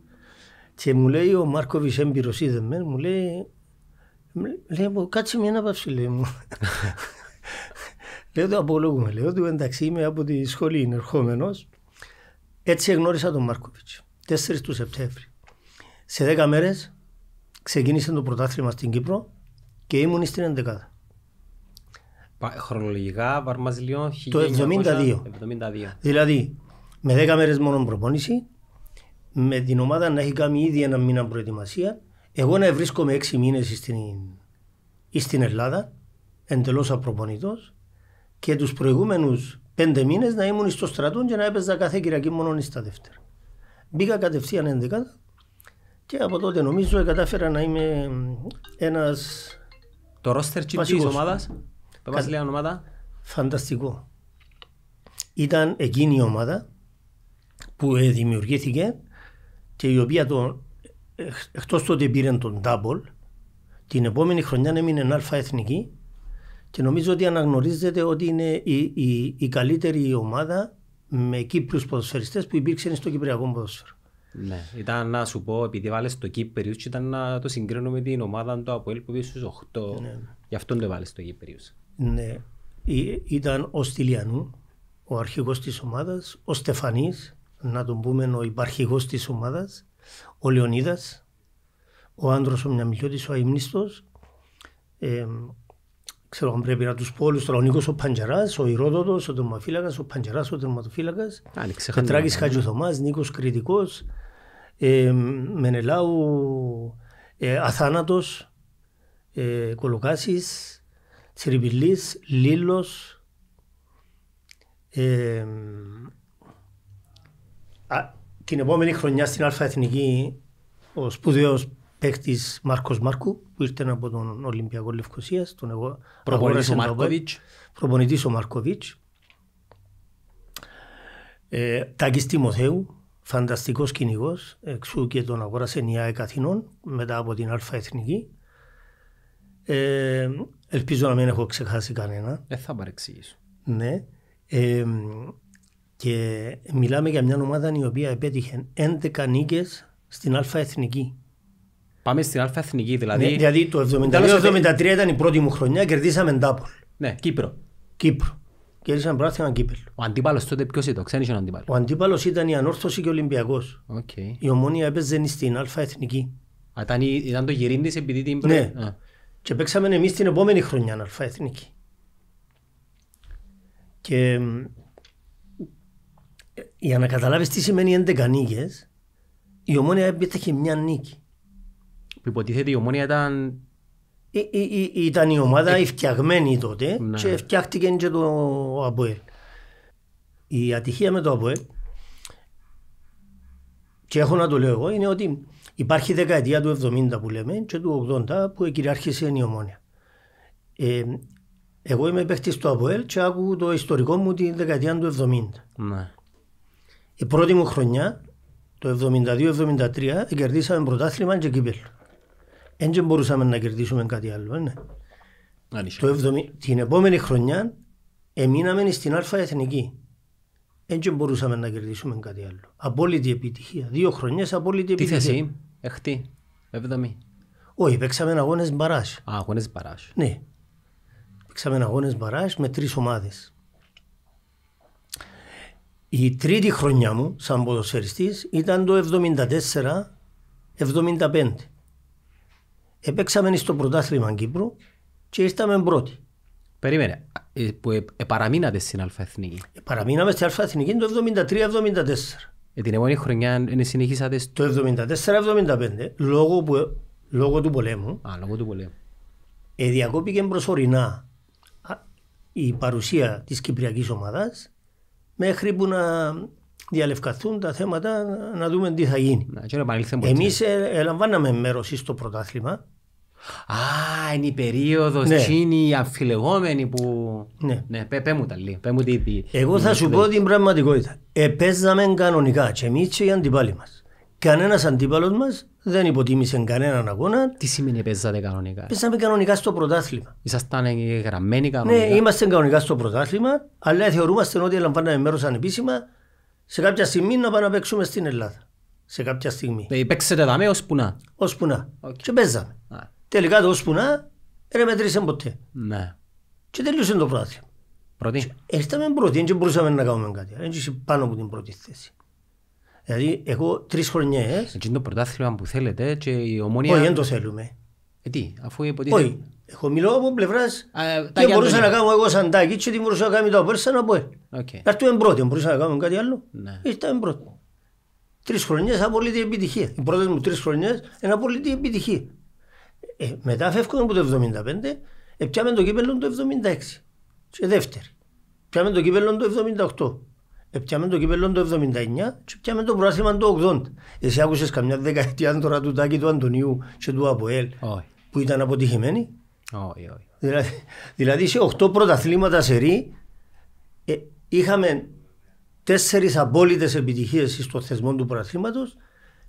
Speaker 1: Και μου λέει ο Μάρκοβιτ έμπειρος είδε με, μου λέει, λέει κάτσε μια ανάπαυση, λέει μου. λέω το απολογούμε, λέω του εντάξει είμαι από τη σχολή ερχόμενος. Έτσι γνώρισα τον Μάρκοβιτ. 4 του Σεπτέμβρη. Σε 10 μέρες ξεκίνησε το πρωτάθλημα στην Κύπρο και ήμουν στην 11.
Speaker 2: Χρονολογικά, Βαρμαζιλιόν, 1972. 72.
Speaker 1: Δηλαδή, με 10 μέρες μόνο προπόνηση, με την ομάδα να έχει κάνει ήδη ένα μήνα προετοιμασία, εγώ να βρίσκομαι 6 μήνες στην, στην Ελλάδα, εντελώς απροπονητός, και τους προηγούμενους 5 μήνες να ήμουν στο στρατό και να έπαιζα κάθε Κυριακή μόνο στα δεύτερα. Μπήκα κατευθείαν 11 και από τότε νομίζω κατάφερα να είμαι ένας. Το ρόστερ τη ομάδας, το Κα... ομάδα. Φανταστικό. Ήταν εκείνη η ομάδα που ε, δημιουργήθηκε και η οποία το, ε, εκτός τότε πήρε τον double, την επόμενη χρονιά έμεινε αλφα εθνική και νομίζω ότι αναγνωρίζεται ότι είναι η, η, η καλύτερη ομάδα με κύπρου ποδοσφαιριστές που υπήρξαν στο Κυπριακό ποδοσφαίρο.
Speaker 2: Ναι, ήταν να σου πω, επειδή βάλες το Κύπριο ήταν να το συγκρίνω με την ομάδα του Αποέλ που στους 8, ναι. γι' αυτόν το βάλες το Κύπριους.
Speaker 1: Ναι, ήταν ο Στυλιανού, ο αρχηγός της ομάδας, ο Στεφανής, να τον πούμε ο υπαρχηγός της ομάδας, ο Λεωνίδας, ο άντρος ο Μιαμιλιώτης, ο Αιμνίστος, ε, ξέρω αν πρέπει να τους πω όλους, τώρα ο Νίκος ο Παντζαράς, ο Ηρόδοτος, ο Τερμαφύλακα, ο Παντζαράς, ο Τερματοφύλακας, ο Τράκης Νίκο Νίκος Κρητικός, ε, Μενελάου, ε, Αθάνατος, ε, Κολοκάσης, Τσιριμπιλής, Λίλος. ε, την επόμενη χρονιά στην Αλφα Εθνική ο σπουδαίος παίχτης Μάρκος Μάρκου που ήρθε από τον Ολυμπιακό Λευκοσίας. Τον εγώ, προπονητής ο Μαρκοβίτς. Προπονητής ο Μαρκοβίτς. Ε, Τάκης Τιμοθέου, φανταστικός κυνηγός, εξού και τον αγόρασε η ΑΕΚ μετά από την Αλφα Εθνική. Ε, ελπίζω να μην έχω ξεχάσει κανένα. Δεν θα παρεξηγήσω. Ναι. Ε, και μιλάμε για μια ομάδα η οποία επέτυχε 11 νίκες στην Αλφα Εθνική.
Speaker 2: Πάμε στην Αλφα Εθνική. Δηλαδή, ναι, δηλαδή το 1973
Speaker 1: ήταν η πρώτη μου χρονιά, κερδίσαμε Ντάπολ. Ναι, Κύπρο. Κύπρο. Κέρδισαν πράσινα Κύπελ. Ο αντίπαλος τότε ποιος ήταν, ξένη ήταν ο αντίπαλος. Ο αντίπαλος ήταν η Ανόρθωση και ο Ολυμπιακός. Okay. Η ομόνια έπαιζε στην Αλφα Εθνική. Α, ήταν, η, ήταν το γυρίντη επειδή την. Ναι. Α. Και παίξαμε εμείς την επόμενη χρονιά Αλφα Εθνική. Και ε, για να καταλάβεις τι σημαίνει 11 νίκες, η ομόνια έπαιξε μια
Speaker 2: νίκη που υποτίθεται η ομόνια ήταν...
Speaker 1: Ή, ή, ή, ήταν η ομάδα ε, φτιαγμένη τότε ναι. και ναι. φτιάχτηκε και το ΑΠΟΕΛ. Η ατυχία με το ΑΠΟΕΛ και έχω να το λέω εγώ είναι ότι υπάρχει δεκαετία του 70 που λέμε και του 80 που κυριάρχησε η ομόνια. Ε, εγώ είμαι παίχτης στο ΑΠΟΕΛ και άκου το ιστορικό μου την δεκαετία του 70. Ναι. Η πρώτη μου χρονιά, το 72-73, κερδίσαμε πρωτάθλημα και κύπελο δεν μπορούσαμε να κερδίσουμε κάτι άλλο. Ναι. Το την επόμενη χρονιά εμείναμε στην Αλφα Εθνική. Δεν μπορούσαμε να κερδίσουμε κάτι άλλο. Απόλυτη επιτυχία. Δύο χρονιές απόλυτη επιτυχία. Τι θέση, εχτή, εβδομή. Όχι, παίξαμε αγώνες μπαράζ. Α, αγώνες Ναι. Παίξαμε αγώνες μπαράζ με τρεις ομάδες. Η τρίτη χρονιά μου σαν ποδοσφαιριστής, ήταν το 74-75. Επέξαμε στο πρωτάθλημα Κύπρου και ήρθαμε
Speaker 2: πρώτοι. Περίμενε, ε, που ε, ε, παραμείνατε στην Αλφαεθνική. Ε, παραμείναμε στην Αλφαεθνική το 1973-1974. Ε, την επόμενη χρονιά ε, συνεχίσατε... Το 1974-1975,
Speaker 1: λόγω, ε, λόγω του πολέμου. Α, λόγω του πολέμου. Ε, διακόπηκε προσωρινά η παρουσία της Κυπριακής ομάδας μέχρι που να διαλευκαθούν τα θέματα να δούμε τι θα γίνει. Εμεί ε,
Speaker 2: ελαμβάναμε μέρος στο πρωτάθλημα. Α, είναι η περίοδος ναι. τσίνη, η αμφιλεγόμενοι που. Ναι, ναι πέ, πέ μου τα λέει. Πέ μου τι, τι, Εγώ θα σου πω την
Speaker 1: πραγματικότητα. Επέζαμε κανονικά και εμείς και οι αντιπάλοι μας. Κανένας αντίπαλος μας δεν υποτίμησε κανέναν αγώνα. Τι σημαίνει παίζατε κανονικά. Παίζαμε κανονικά στο πρωτάθλημα. Ήσασταν
Speaker 2: γραμμένοι ναι, κανονικά. Ναι, είμαστε
Speaker 1: κανονικά στο πρωτάθλημα, αλλά θεωρούμαστε ότι λαμβάναμε μέρος ανεπίσημα σε κάποια στιγμή να πάμε να παίξουμε στην Ελλάδα. Σε κάποια στιγμή. Δηλαδή ε, παίξετε δαμέ ως πουνά. Ως πουνά. Okay. Και παίζαμε. Ah. Τελικά το ως πουνά δεν μετρήσαμε ποτέ. Ναι. Και τελείωσε το πράγμα. Πρώτη. Έρθαμε πρώτη, δεν μπορούσαμε να κάνουμε κάτι. Δεν είσαι
Speaker 2: πάνω από την πρώτη θέση. Δηλαδή, εγώ τρεις χρονιές... Έτσι είναι το πρωτάθλημα που θέλετε και η ομόνια... Όχι, δεν το θέλουμε. Ε, τι, αφού
Speaker 1: υποτίθεται... Όχι, εγώ μιλώ από πλευράς.
Speaker 2: Ε, τι μπορούσα να κάνω
Speaker 1: εγώ σαν τάκι, τι μπορούσα να κάνω το Αποέλ, σαν Αποέλ. είναι πρώτοι, μπορούσα να κάνω κάτι άλλο. Ναι. Ε, ήρθαμε πρώτοι. Τρεις χρονιές απολύτω επιτυχία. Οι πρώτες μου τρεις χρονιές είναι απολύτω επιτυχία. Ε, μετά φεύγουμε από το 1975, ε, πιάμε το κύπελο το 1976. Και δεύτερη. Πιάμε το κύπελο το 1978. Ε, πιάμε το κύπελο το 1979 και πιάμε το προάθλημα το 1980. Εσύ άκουσες καμιά δεκαετία τώρα του Τάκη του Αντωνίου και του Αποέλ oh. που ήταν αποτυχημένοι. Όχι, όχι. Δηλαδή, σε 8 πρωταθλήματα σε ρί, ε, είχαμε τέσσερις απόλυτες επιτυχίες στο θεσμό του πρωταθλήματος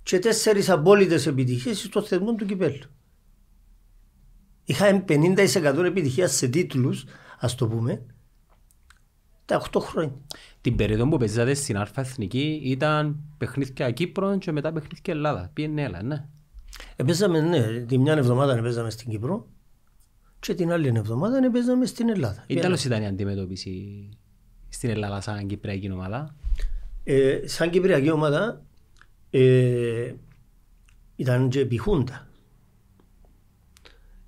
Speaker 1: και τέσσερις απόλυτες επιτυχίες στο θεσμό του κυπέλου. Είχαμε 50% επιτυχία σε τίτλους, ας το πούμε,
Speaker 2: τα 8 χρόνια. Την περίοδο που παίζατε στην Αλφα Εθνική ήταν παιχνίδια Κύπρο και μετά παιχνίδια Ελλάδα. Πήγαινε Ελλάδα, ναι. Επέζαμε, ναι, τη μια εβδομάδα παίζαμε στην Κύπρο και την άλλη εβδομάδα παίζαμε στην Ελλάδα. Ή τέλος ήταν η αντιμετώπιση στην Ελλάδα σαν Κυπριακή ομάδα. Ε, σαν Κυπριακή ομάδα ε, ήταν
Speaker 1: και επιχούντα.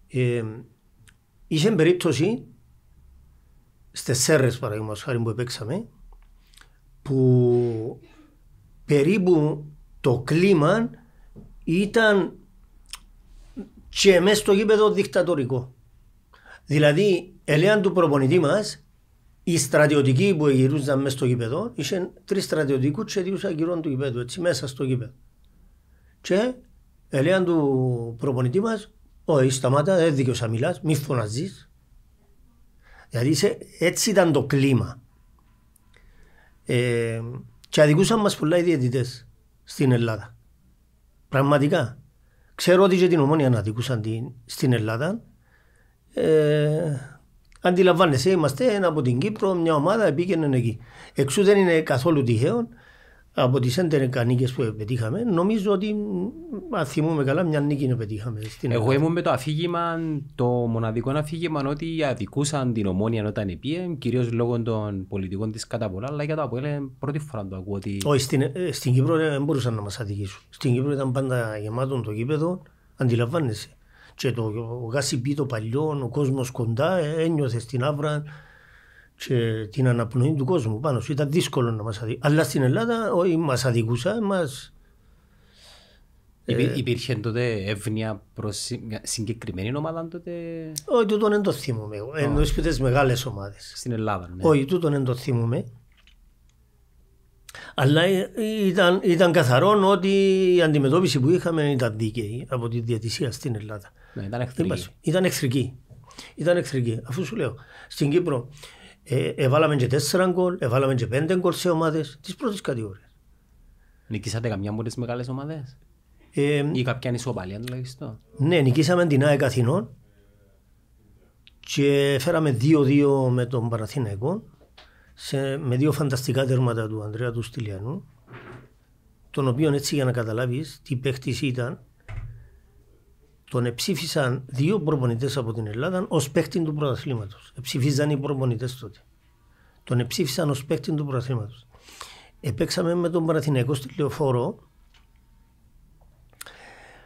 Speaker 1: Ε, είχε περίπτωση στις Σέρρες χάρη που παίξαμε που περίπου το κλίμα ήταν και μέσα στο γήπεδο δικτατορικό. Δηλαδή, έλεγαν του προπονητή μας, οι στρατιωτικοί που γυρίζαν μέσα στο γήπεδο, είσαι τρεις στρατιωτικούς και δύο αγκυρών του γήπεδου, έτσι μέσα στο γήπεδο. Και έλεγαν του προπονητή μας, όχι, σταμάτα, δεν δίκαιος να μιλάς, μη φωναζείς. Δηλαδή, έτσι ήταν το κλίμα. Ε, και αδικούσαν μας πολλά οι στην Ελλάδα. Πραγματικά. Ξέρω ότι και την ομόνια να αδικούσαν την, στην Ελλάδα ε, αντιλαμβάνεσαι, είμαστε από την Κύπρο, μια ομάδα πήγαινε εκεί. Εξού δεν είναι καθόλου τυχαίο από τις 11 νίκες που πετύχαμε, νομίζω ότι αν θυμούμε καλά μια νίκη να πετύχαμε. Στην Εγώ ήμουν
Speaker 2: με το αφήγημα, το μοναδικό αφήγημα ότι αδικούσαν την ομόνια όταν πήγε, κυρίως λόγω των πολιτικών της κατά πολλά, αλλά για το Αποέλε πρώτη φορά το ακούω ότι... Όχι,
Speaker 1: στην, ε, στην Κύπρο δεν μπορούσαν να μας αδικήσουν. Στην Κύπρο ήταν πάντα γεμάτο το γήπεδο, αντιλαμβάνεσαι και το γάσιμπι το παλιό, ο κόσμος κοντά, ε, ένιωθε στην άβρα και την αναπνοή του κόσμου πάνω σου. Ήταν δύσκολο να μας αδικούσαν. Αλλά στην Ελλάδα όχι μας αδικούσαν, μας...
Speaker 2: Ε, υπήρχε τότε εύνοια προς μια συγκεκριμένη ομάδα τότε. Όχι, τούτο δεν το θυμούμε.
Speaker 1: Oh. Εννοεί ποιε μεγάλες
Speaker 2: ομάδες. Στην Ελλάδα, ναι. Όχι,
Speaker 1: τούτο δεν το θυμούμε. Αλλά ε, ήταν, ήταν καθαρό ότι η αντιμετώπιση που είχαμε ήταν δίκαιη από τη διατησία στην Ελλάδα. Ναι, ήταν εχθρική. Ήταν εχθρική. Αφού σου λέω, στην Κύπρο ε, εβάλαμε και τέσσερα γκολ, εβάλαμε και πέντε γκολ σε ομάδες
Speaker 2: της πρώτης κατηγορίας. Νικήσατε καμιά από τις μεγάλες ομάδες ε, ή κάποια ανισοπαλία τουλάχιστον.
Speaker 1: Ναι, νικήσαμε την ΑΕΚ Αθηνών και φέραμε 2-2 με τον Παραθυναίκο με δύο φανταστικά τέρματα του Ανδρέα του Στυλιανού τον οποίο έτσι για να καταλάβεις τι παίχτης ήταν τον εψήφισαν δύο προπονητές από την Ελλάδα ως παίκτη του πρωταθλήματος. Εψήφισαν οι προπονητές τότε. Τον εψήφισαν ως παίκτη του πρωταθλήματος. Επέξαμε με τον Παραθυνιακό στη Λεωφόρο.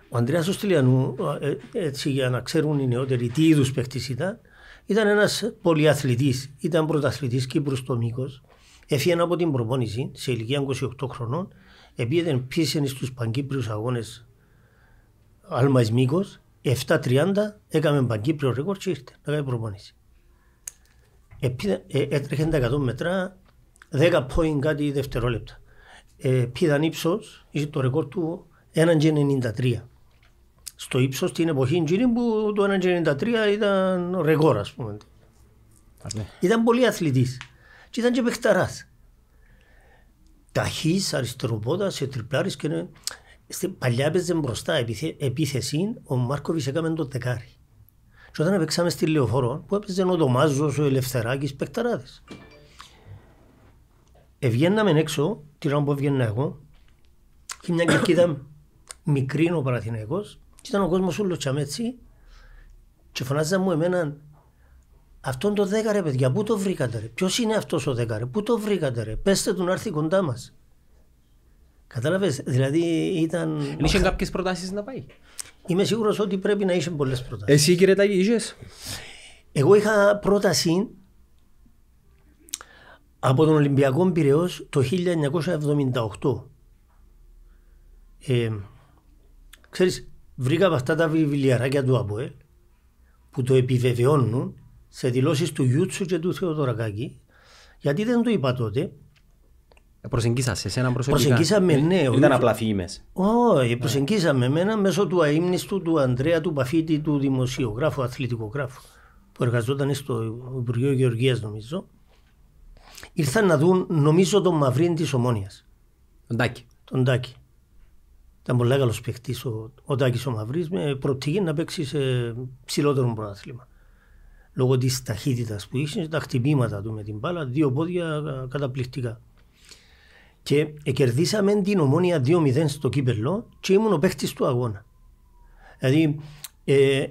Speaker 1: Ο Αντρέα Οστυλιανού, ε, έτσι για να ξέρουν οι νεότεροι τι είδους παίκτης ήταν, ήταν ένας πολυαθλητής. Ήταν πρωταθλητής Κύπρου στο μήκος. Έφυγε από την προπόνηση σε ηλικία 28 χρονών. Επίεδεν πίσω στου Παγκύπριου αγώνε άλμα εις μήκος, 7.30 έκαμε παγκύπριο ρεκόρ και ήρθε να κάνει προπονήση. Ε, ε, Έτρεχε τα 100 μετρά, 10 πόιν κάτι δευτερόλεπτα. Ε, πήδαν ύψος, είχε το ρεκόρ του 1.93. Στο ύψος την εποχή γύρι που το 1.93 ήταν ρεκόρ ας πούμε. ναι. Ήταν πολύ αθλητής. και ήταν και παιχταράς. Ταχύς, αριστεροπότας, σε τριπλάρις και στην παλιά έπαιζε μπροστά επίθε, επίθεση, ο Μάρκοβιτ έκαμε το δεκάρι. Και όταν παίξαμε στη Λεωφόρο, που έπαιζε ο Ντομάζος, ο Ελευθεράκης, παιχταράδες. Ευγαίναμε έξω, τη ώρα που έβγαινα εγώ, και μια κερκίδα μικρή ο Παραθυναϊκό, και ήταν ο κόσμος όλος τσαμέτσι, και φωνάζα μου εμένα, αυτόν το δέκαρε, παιδιά, πού το βρήκατε ρε, ποιος είναι αυτός ο δέκαρε, πού το βρήκατε πέστε του να έρθει κοντά μας. Κατάλαβες, δηλαδή ήταν... Είχε κάποιες προτάσεις να πάει. Είμαι σίγουρος ότι πρέπει να είχε πολλές πρότασει.
Speaker 2: Εσύ κύριε Εγώ είχα
Speaker 1: πρόταση από τον Ολυμπιακό Πυραιός το 1978. Ε, ξέρεις, βρήκα από αυτά τα βιβλιαράκια του ΑΠΟΕΛ που το επιβεβαιώνουν σε δηλώσεις του Γιούτσου και του Θεοδωρακάκη γιατί δεν το είπα τότε
Speaker 2: ε, Προσεγγίσασαι εσένα προσωπικά. Προσεγγίσαμε, ε, ναι. Ήταν απλά φήμες.
Speaker 1: Όχι, προσεγγίσαμε εμένα μέσω του αίμνηστου του Ανδρέα του Παφίτη, του δημοσιογράφου, αθλητικογράφου, που εργαζόταν στο Υπουργείο Γεωργίας, νομίζω. Ήρθαν να δουν, νομίζω, τον Μαυρίν της Ομόνιας. Τον Τάκη. Τον Τάκη. Ήταν πολύ καλός παιχτή ο, ο Τάκης ο Μαυρής, με να παίξει σε ψηλότερο πρωτάθλημα. Λόγω της ταχύτητας που είχε, τα χτυπήματα του με την μπάλα, δύο πόδια καταπληκτικά. Και κερδίσαμε την ομόνια 2-0 στο κύπελο και ήμουν ο παίχτης του αγώνα. Δηλαδή, ε,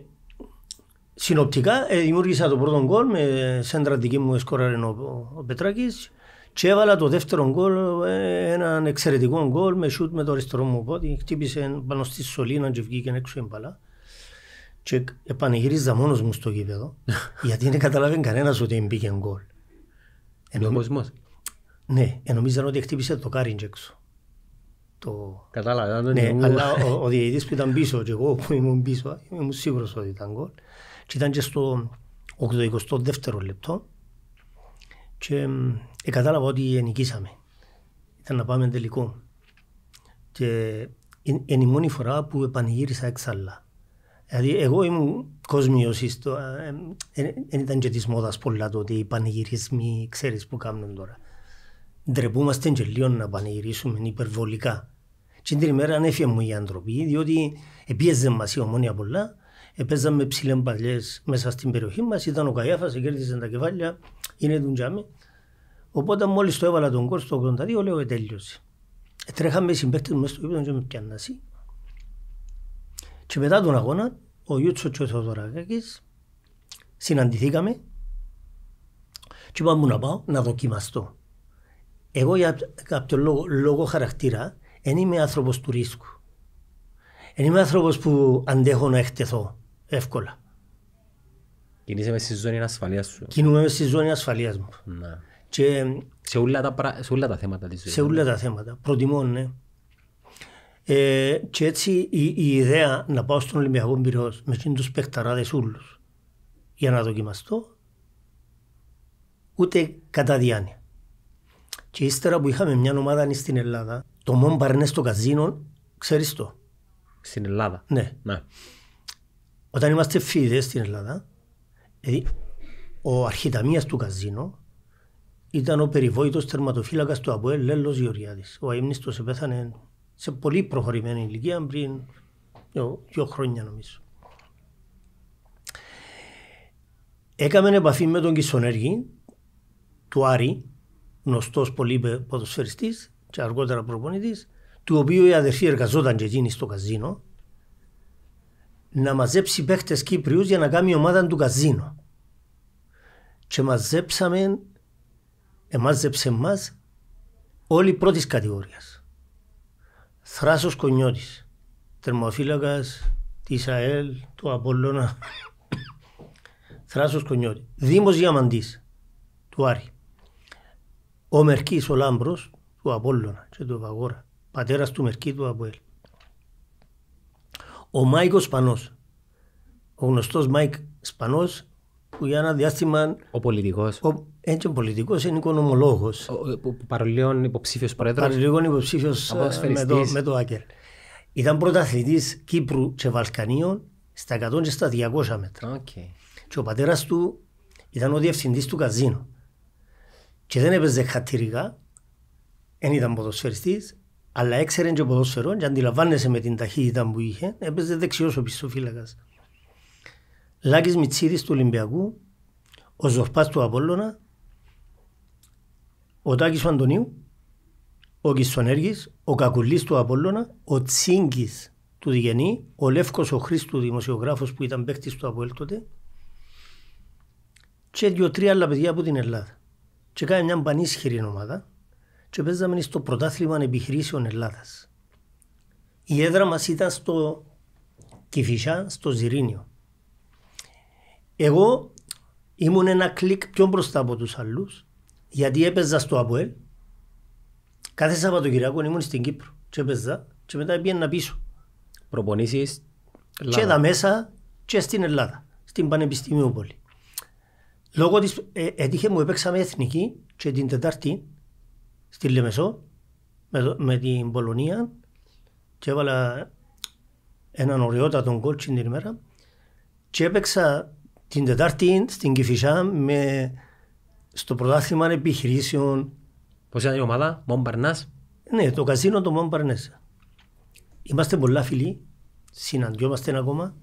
Speaker 1: συνοπτικά ε, δημιούργησα το πρώτο γκολ με σέντρα δική μου εσκόραρε ο, ο Πετράκης και έβαλα το δεύτερο γκολ, ε, έναν εξαιρετικό γκολ με σούτ με το αριστερό μου πόδι. Χτύπησε πάνω στη σωλήνα και βγήκε έξω εμπαλά. Και επανεγύριζα μόνος μου στο κήπεδο, γιατί δεν καταλάβαινε κανένας ότι μπήκε γκολ. Εντομισμός. Ναι, ε, νομίζαν ότι χτύπησε το κάρινγκ έξω. Το... Κατάλαβα, ήταν ναι, αλλά ο, ο διαιτητής που ήταν πίσω και εγώ που ήμουν πίσω, ήμουν σίγουρος ότι ήταν γκολ. Και ήταν και στο 82ο λεπτό και ε, κατάλαβα ότι νικήσαμε. Ήταν να πάμε τελικό. Και είναι η μόνη φορά που επανηγύρισα εξάλλα. Δηλαδή εγώ ήμουν κόσμιος, δεν ε, ε, ήταν και της μόδας πολλά τότε, οι πανηγυρισμοί, ξέρεις που κάνουν τώρα ντρεπούμαστε και λίγο να πανηγυρίσουμε υπερβολικά. Και την ημέρα ανέφυγε μου η άνθρωποι, διότι επίεζε μας η ομόνια πολλά, επέζαμε ψηλές παλιές μέσα στην περιοχή μας. Ήταν ο Καϊάφας, κέρδισε τα κεφάλια, είναι δουντζάμι. Οπότε μόλις το έβαλα τον κόρ το 82, λέω «Ε, τέλειωσε. Ε, τρέχαμε οι συμπαίκτε μέσα στο ύπνο και με πιάνναση. Και μετά τον αγώνα, ο Ιούτσο και ο Θεοδωράκης συναντηθήκαμε και είπαμε να πάω να δοκιμαστώ. Εγώ για κάποιο λόγο, λόγο χαρακτήρα δεν είμαι άνθρωπος του ρίσκου. Δεν είμαι άνθρωπος που αντέχω να εκτεθώ εύκολα.
Speaker 2: Κινείσαι μες στη ζώνη ασφαλείας σου.
Speaker 1: Κινούμαι μες στη ζώνη ασφαλείας μου. Να. Και... Σε, όλα τα, πρα... σε όλα τα θέματα της ζωής. Σε όλα ναι. τα θέματα. Προτιμώ, ναι. Ε, και έτσι η, η, ιδέα να πάω στον Ολυμπιακό Μπυρό με τους παιχταράδες όλου για να δοκιμαστώ ούτε κατά διάνοια. Και ύστερα που είχαμε μια ομάδα στην Ελλάδα, το μόνο Παρνές στο καζίνο, ξέρεις το. Στην Ελλάδα. Ναι. ναι. Όταν είμαστε φίδες στην Ελλάδα, δηλαδή ο αρχιταμίας του καζίνο ήταν ο περιβόητος τερματοφύλακας του Αποέλ Λέλος Γεωργιάδης. Ο αείμνηστος επέθανε σε πολύ προχωρημένη ηλικία πριν ε, δύο χρόνια νομίζω. Έκαμε επαφή με τον Κισονέργη του Άρη γνωστός πολύ ποδοσφαιριστή και αργότερα προπονητής, του οποίου η αδερφή εργαζόταν και εκείνη στο καζίνο, να μαζέψει παίχτες Κύπριους για να κάνει ομάδα του καζίνο. Και μαζέψαμε, εμάζεψε εμά, όλοι πρώτης κατηγορίας. Θράσος Κονιώτης, τερμοφύλακα της ΑΕΛ, του Απόλλωνα. Θράσος Κονιώτη. Δήμος Διαμαντής, του Άρη ο Μερκής ο Λάμπρος του Απόλλωνα και του Παγόρα, πατέρας του Μερκή του Αποέλ. Ο Μάικος Σπανός, ο γνωστός Μάικ Σπανός που για ένα διάστημα... Ο πολιτικός. Ο, έτσι ο πολιτικός είναι οικονομολόγος. Ο, ο, ο παρολίων υποψήφιος πρόεδρος. Παρολίων υποψήφιος ε, με το, με το Άκερ. Ήταν πρωταθλητής Κύπρου και Βαλκανίων στα 100 και στα 200 μέτρα. Okay. Και ο πατέρας του ήταν ο διευθυντής του καζίνου και δεν έπαιζε χατήρικα, δεν ήταν ποδοσφαιριστής, αλλά έξερε και ποδόσφαιρος και αντιλαμβάνεσαι με την ταχύτητα που είχε, έπαιζε δεξιός ο πιστοφύλακας. Λάκης Μητσίδης του Ολυμπιακού, ο Ζοχπάς του Απόλλωνα, ο Τάκης Αντωνίου, ο Κιστονέργης, ο Κακουλής του Απόλλωνα, ο Τσίγκης του Διγενή, ο Λεύκος ο Χρήστου, δημοσιογράφος που ήταν παίκτης του Απόέλ και δύο-τρία άλλα παιδιά από την Ελλάδα και κάνει μια πανίσχυρη ομάδα και παίζαμε στο πρωτάθλημα επιχειρήσεων Ελλάδας. Η έδρα μας ήταν στο Κηφισιά, στο Ζιρίνιο. Εγώ ήμουν ένα κλικ πιο μπροστά από τους άλλους, γιατί έπαιζα στο ΑΠΟΕΛ. Κάθε Σαββατοκυριακό ήμουν στην Κύπρο και έπαιζα και μετά πήγαινα πίσω. Προπονήσεις Ελλάδα. Και τα μέσα και στην Ελλάδα, στην Πανεπιστημίου πολύ. Λόγω της, ε, έτυχε μου έπαιξαμε εθνική και την Τετάρτη στη Λεμεσό με, την Πολωνία και έβαλα έναν ωραιότατο κολ την ημέρα και έπαιξα την Τετάρτη στην Κηφισά με, στο πρωτάθλημα επιχειρήσεων. Πώς ήταν η ομάδα, Μομπαρνάς. Ναι, το καζίνο του Μομπαρνές. Είμαστε πολλά φίλοι, συναντιόμαστε ακόμα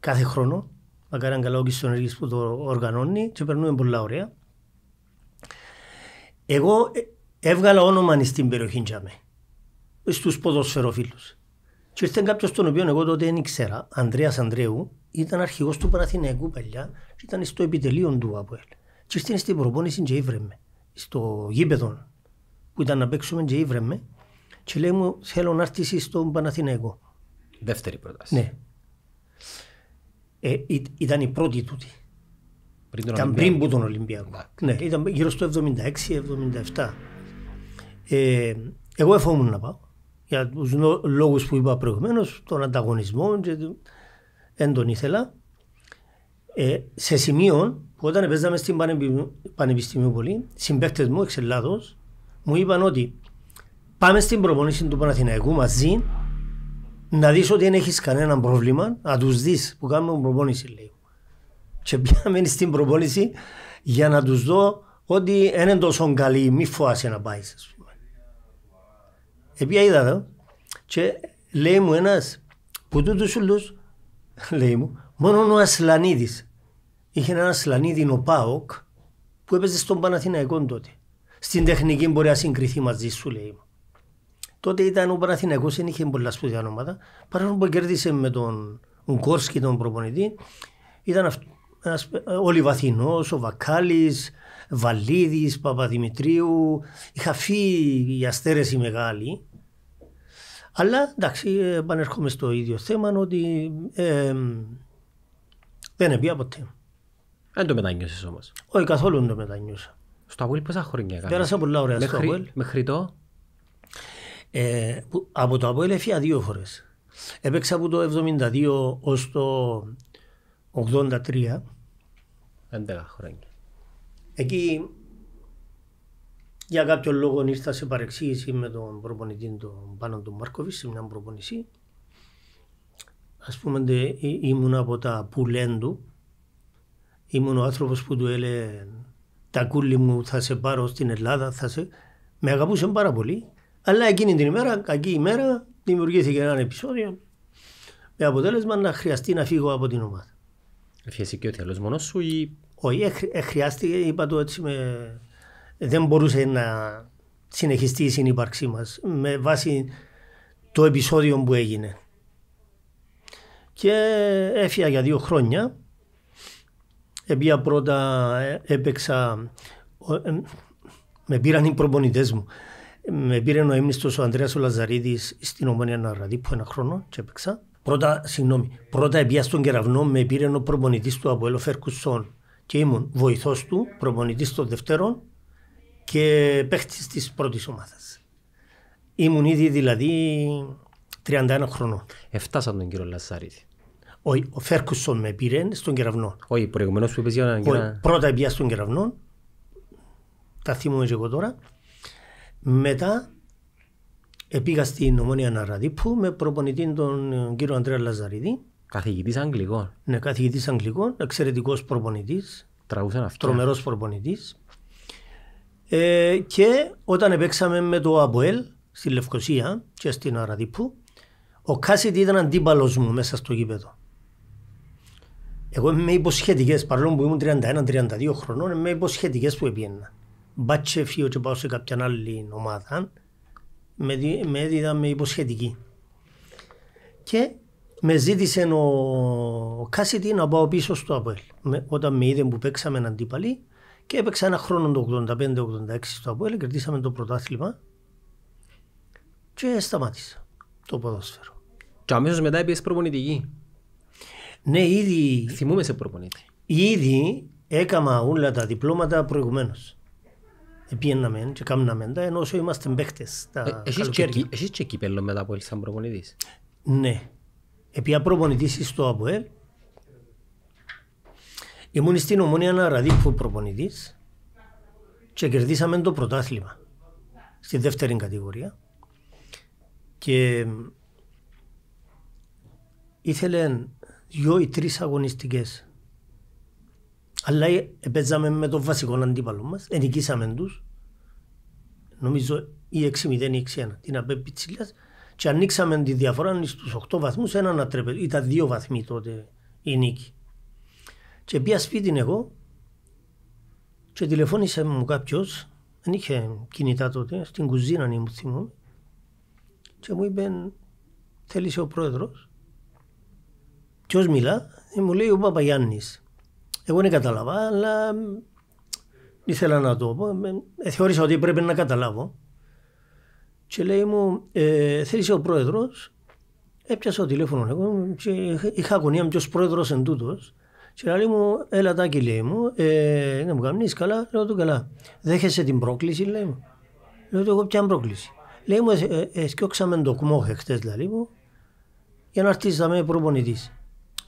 Speaker 1: κάθε χρόνο Μακάρι αν καλά ο Κιστονέργης που το οργανώνει και περνούμε πολλά ωραία. Εγώ ε, έβγαλα όνομα στην περιοχή τζαμε, στους ποδοσφαιροφίλους. Και ήρθε κάποιος τον οποίο εγώ τότε δεν ήξερα, Ανδρέας Ανδρέου, ήταν αρχηγός του Παναθηναϊκού παλιά και ήταν στο επιτελείο του από Και ήρθε στην προπόνηση και ήβρεμε, στο γήπεδο που ήταν να παίξουμε και ήβρεμε και λέει μου θέλω να έρθεις στον Παναθηναϊκό.
Speaker 2: Δεύτερη προτάση. Ναι.
Speaker 1: Ε, ήταν η πρώτη τούτη. Πριν τον ήταν Ολυμπιακό. πριν που τον Ολυμπιακό. Ναι, ναι ήταν γύρω στο 76-77. Ε, εγώ εφόμουν να πάω. Για τους λόγους που είπα προηγουμένως, τον ανταγωνισμό, δεν τον ήθελα. Ε, σε σημείο που όταν παίζαμε στην Πανεπιστημίου πολύ, συμπαίκτες μου εξ Ελλάδος, μου είπαν ότι πάμε στην προπονήση του Παναθηναϊκού μαζί να δεις ότι δεν έχεις κανένα πρόβλημα, να τους δεις που κάνουμε προπόνηση λέει. Και πια μένεις στην προπόνηση για να τους δω ότι δεν είναι τόσο καλή, μη φοάσαι να πάεις. Επία είδα εδώ και λέει μου ένας που τούτους σου λούς, λέει μου, μόνο ο Ασλανίδης. Είχε ένα Ασλανίδη ο Πάοκ που έπαιζε στον Παναθηναϊκό τότε. Στην τεχνική μπορεί να συγκριθεί μαζί σου, λέει μου. Τότε ήταν ο Παναθηναϊκός, δεν είχε πολλά σπουδαία ονόματα. Παρόλο που κέρδισε με τον Γκόρσκι, τον προπονητή, ήταν ένας, ε, ο Λιβαθινό, ο Βακάλης, Βαλίδης, Παπαδημητρίου. Είχα φύγει οι αστέρες οι μεγάλοι. Αλλά εντάξει, επανέρχομαι στο ίδιο θέμα ότι ε, δεν έπια ποτέ.
Speaker 2: Δεν το μετανιώσει όμως.
Speaker 1: Όχι, καθόλου δεν το μετανιώσα. Στο Αγούλ πόσα χρόνια έκανα. Πέρασα πολλά ωραία μέχρι, στο Αγούλ.
Speaker 2: Μέχρι το. Ε, από το ΑΠΟΕΛ έφυγα δύο φορές.
Speaker 1: Έπαιξα από το 1972 ως το 1983. 11 χρόνια. Εκεί για κάποιο λόγο ήρθα σε παρεξήγηση με τον προπονητή τον Πάνο του Μάρκοβι σε μια προπονησία, Ας πούμε, δε, ήμουν από τα πουλέν του. Ήμουν ο άνθρωπος που του έλεγε τα κούλι μου θα σε πάρω στην Ελλάδα. Θα σε... Με αγαπούσαν πάρα πολύ αλλά εκείνη την ημέρα, κακή ημέρα, δημιουργήθηκε ένα επεισόδιο με αποτέλεσμα να χρειαστεί να φύγω από την ομάδα.
Speaker 2: Έφυγε και ο θεαλός μόνος
Speaker 1: σου ή... Όχι, ε, ε, χρειάστηκε, είπα το έτσι, με... δεν μπορούσε να συνεχιστεί η συνύπαρξή μας με βάση το επεισόδιο που έγινε. Και έφυγα για δύο χρόνια. Επία πρώτα ε, έπαιξα, με πήραν οι προπονητές μου με πήρε ο έμνηστος ο Ανδρέας ο Λαζαρίδης στην Ομόνια που ένα χρόνο και έπαιξα. Πρώτα, συγγνώμη, πρώτα επία στον κεραυνό με πήρε ο προπονητής του Αποέλο Φερκουσόν και ήμουν βοηθός του, προπονητής των δευτέρων και παίχτης της πρώτης ομάδας. Ήμουν ήδη δηλαδή 31 χρονών. Εφτάσαν τον κύριο Λαζαρίδη. Όχι, ο Φέρκουσον με πήρε στον κεραυνό. Όχι, προηγουμένως που είπες για Πρώτα επειδή στον κεραυνό, τα θυμούμαι και εγώ τώρα, μετά πήγα στην Ομόνια Ναραδίπου με προπονητή τον ε, κύριο Αντρέα Λαζαρίδη. Καθηγητής Αγγλικών. Ναι, καθηγητής Αγγλικών, εξαιρετικός προπονητής. Τραγούσε αυτό. Τρομερός προπονητής. Ε, και όταν επέξαμε με το Αμποέλ στη Λευκοσία και στην Αραδίπου, ο Κάσιτη ήταν αντίπαλος μου μέσα στο γήπεδο. Εγώ είμαι υποσχετικές, παρόλο που ήμουν 31-32 χρονών, είμαι υποσχετικές που επήγαινα μπάτσε φύγω και πάω σε κάποια άλλη ομάδα με, έδιδα με υποσχετική. Και με ζήτησε ο, ο Κάσιτι να πάω πίσω στο Αποέλ. Με, όταν με είδε που παίξαμε έναν αντίπαλοι και έπαιξα ένα χρόνο το 85-86 στο Αποέλ, κερδίσαμε το πρωτάθλημα
Speaker 2: και σταμάτησα το ποδόσφαιρο. Και αμέσως μετά πήγες προπονητική. Ναι, ήδη... Θυμούμε σε προπονητή. Ήδη
Speaker 1: έκανα όλα τα διπλώματα προηγουμένως πιέναμε και κάμναμε τα, ενώ όσο είμαστε παίχτες τα ε, καλοκαίρια.
Speaker 2: Εσείς και κύπελλο μετά από σαν προπονητής. Ναι.
Speaker 1: Επί προπονητής στο ΑΠΟΕΛ. Ήμουν στην Ομόνια Αναραδίπου προπονητής και κερδίσαμε το πρωτάθλημα στη δεύτερη κατηγορία. Και ήθελε δυο ή τρεις αγωνιστικές αλλά ε, παίζαμε με τον βασικό αντίπαλο μας, ενοικήσαμε τους. Νομίζω ή 6-0 ή 6-1 την ΑΠΕ Πιτσιλιάς και ανοίξαμε τη διαφορά στους 8 βαθμούς, έναν ατρέπετο. Ήταν δύο βαθμοί τότε η νίκη. Και πήγα σπίτι εγώ και τηλεφώνησε μου κάποιος, δεν είχε κινητά τότε, στην κουζίνα μου θυμώ, και μου είπε, θέλησε ο πρόεδρος. Ποιος μιλά, μου λέει ο Παπαγιάννης. Εγώ δεν κατάλαβα, αλλά ήθελα να το πω. Ε, θεώρησα ότι πρέπει να καταλάβω. Και λέει μου, ε, θέλησε ο πρόεδρος, έπιασα το τηλέφωνο εγώ και είχα αγωνία ποιος πρόεδρος εν τούτος. Και λέει μου, έλα τάκι λέει μου, ε, να μου κάνεις καλά, λέω του καλά. Δέχεσαι την πρόκληση λέει μου. Λέω του εγώ ποια πρόκληση. Λέει μου, εσκιώξαμε ε, ε, το κμόχε χτε, λέει μου, για να αρχίσει να με προπονητής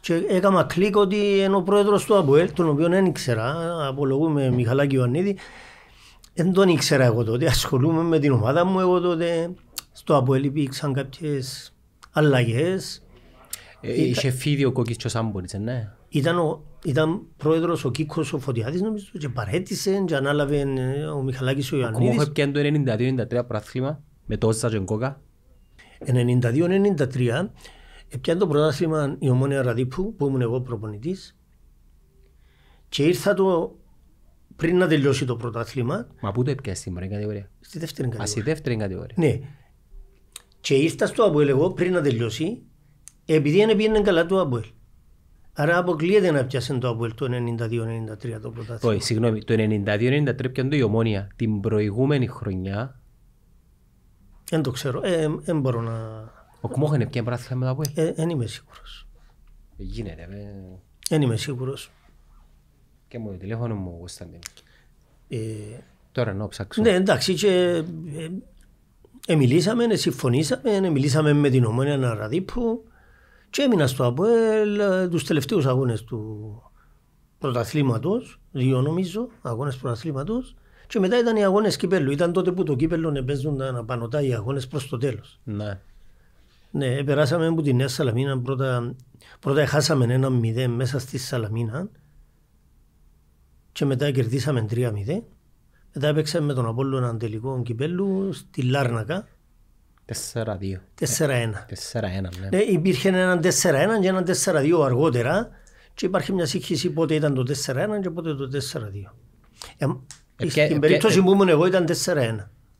Speaker 1: και έκανα κλικ ότι ο πρόεδρος του ΑΠΟΕΛ, τον οποίο δεν ήξερα, απολογούμε Μιχαλάκη Ιωαννίδη, δεν τον ήξερα εγώ τότε, ασχολούμαι με την ομάδα μου εγώ τότε. Στο ΑΠΟΕΛ υπήρξαν κάποιες αλλαγές.
Speaker 2: Ε, είχε φίδι ο Κόκκης και ο ε, ναι.
Speaker 1: Ήταν, ο, ήταν πρόεδρος ο Κίκος ο Φωτιάδης νομίζω και παρέτησε και ανάλαβε ε, ο Μιχαλάκης ο Ιωαννίδης. Ακόμα είχε πιάνει το 92-93 με και Κόκα. 92-93 Επιάνε το πρωτάθλημα η ομόνια Ραδίπου που ήμουν εγώ προπονητής και ήρθα το πριν να τελειώσει το πρωτάθλημα. Μα πού το έπιασε στην πρώτη κατηγορία. Στη δεύτερη κατηγορία. Α, στη δεύτερη κατηγορία. Ναι. Και ήρθα στο Αποέλ εγώ πριν να τελειώσει επειδή δεν πήγαινε καλά το Αποέλ. Άρα αποκλείεται να πιάσει το Αποέλ το 92-93 το πρωτάθλημα. Όχι,
Speaker 2: συγγνώμη, το 92-93 πιάνε η ομόνια την προηγούμενη χρονιά.
Speaker 1: Δεν το ξέρω, δεν ε, ε, μπορώ να... Ο είναι πια πράθυρα με τα πουέ. Δεν
Speaker 2: ε, είμαι σίγουρος. Γίνεται.
Speaker 1: Δεν είμαι σίγουρος.
Speaker 2: Και μου τηλέφωνο μου ο Κωνσταντίνος. Ε, Τώρα να ψάξω. Ναι
Speaker 1: εντάξει και Εμιλήσαμε, ε, συμφωνήσαμε, μιλήσαμε με την Ομόνια Ναραδίπου και έμεινα στο ΑΠΟΕΛ τους τελευταίους αγώνες του πρωταθλήματος, δύο νομίζω, αγώνες πρωταθλήματος και μετά ήταν οι αγώνες κύπελου. Ήταν τότε που το κύπελλο επέζονταν απανωτά οι αγώνες προς το τέλος. Ναι. Ναι, περάσαμε από τη Νέα Σαλαμίνα. Πρώτα, πρώτα χάσαμε ένα μηδέ μέσα στη Σαλαμίνα και μετά κερδίσαμε τρία μηδέ. Μετά παίξαμε με τον Απόλλο έναν κυπέλου στη λαρνακα τέσσερα δύο τέσσερα ένα ε, τέσσερα ένα ναι. ναι. Υπήρχε τέσσερα ένα και εναν τέσσερα δύο αργότερα και υπάρχει μια σύγχυση πότε ήταν το 4-1 και πότε
Speaker 2: το 4-2. Ε, ε, στην ε, περίπτωση που ήμουν εγώ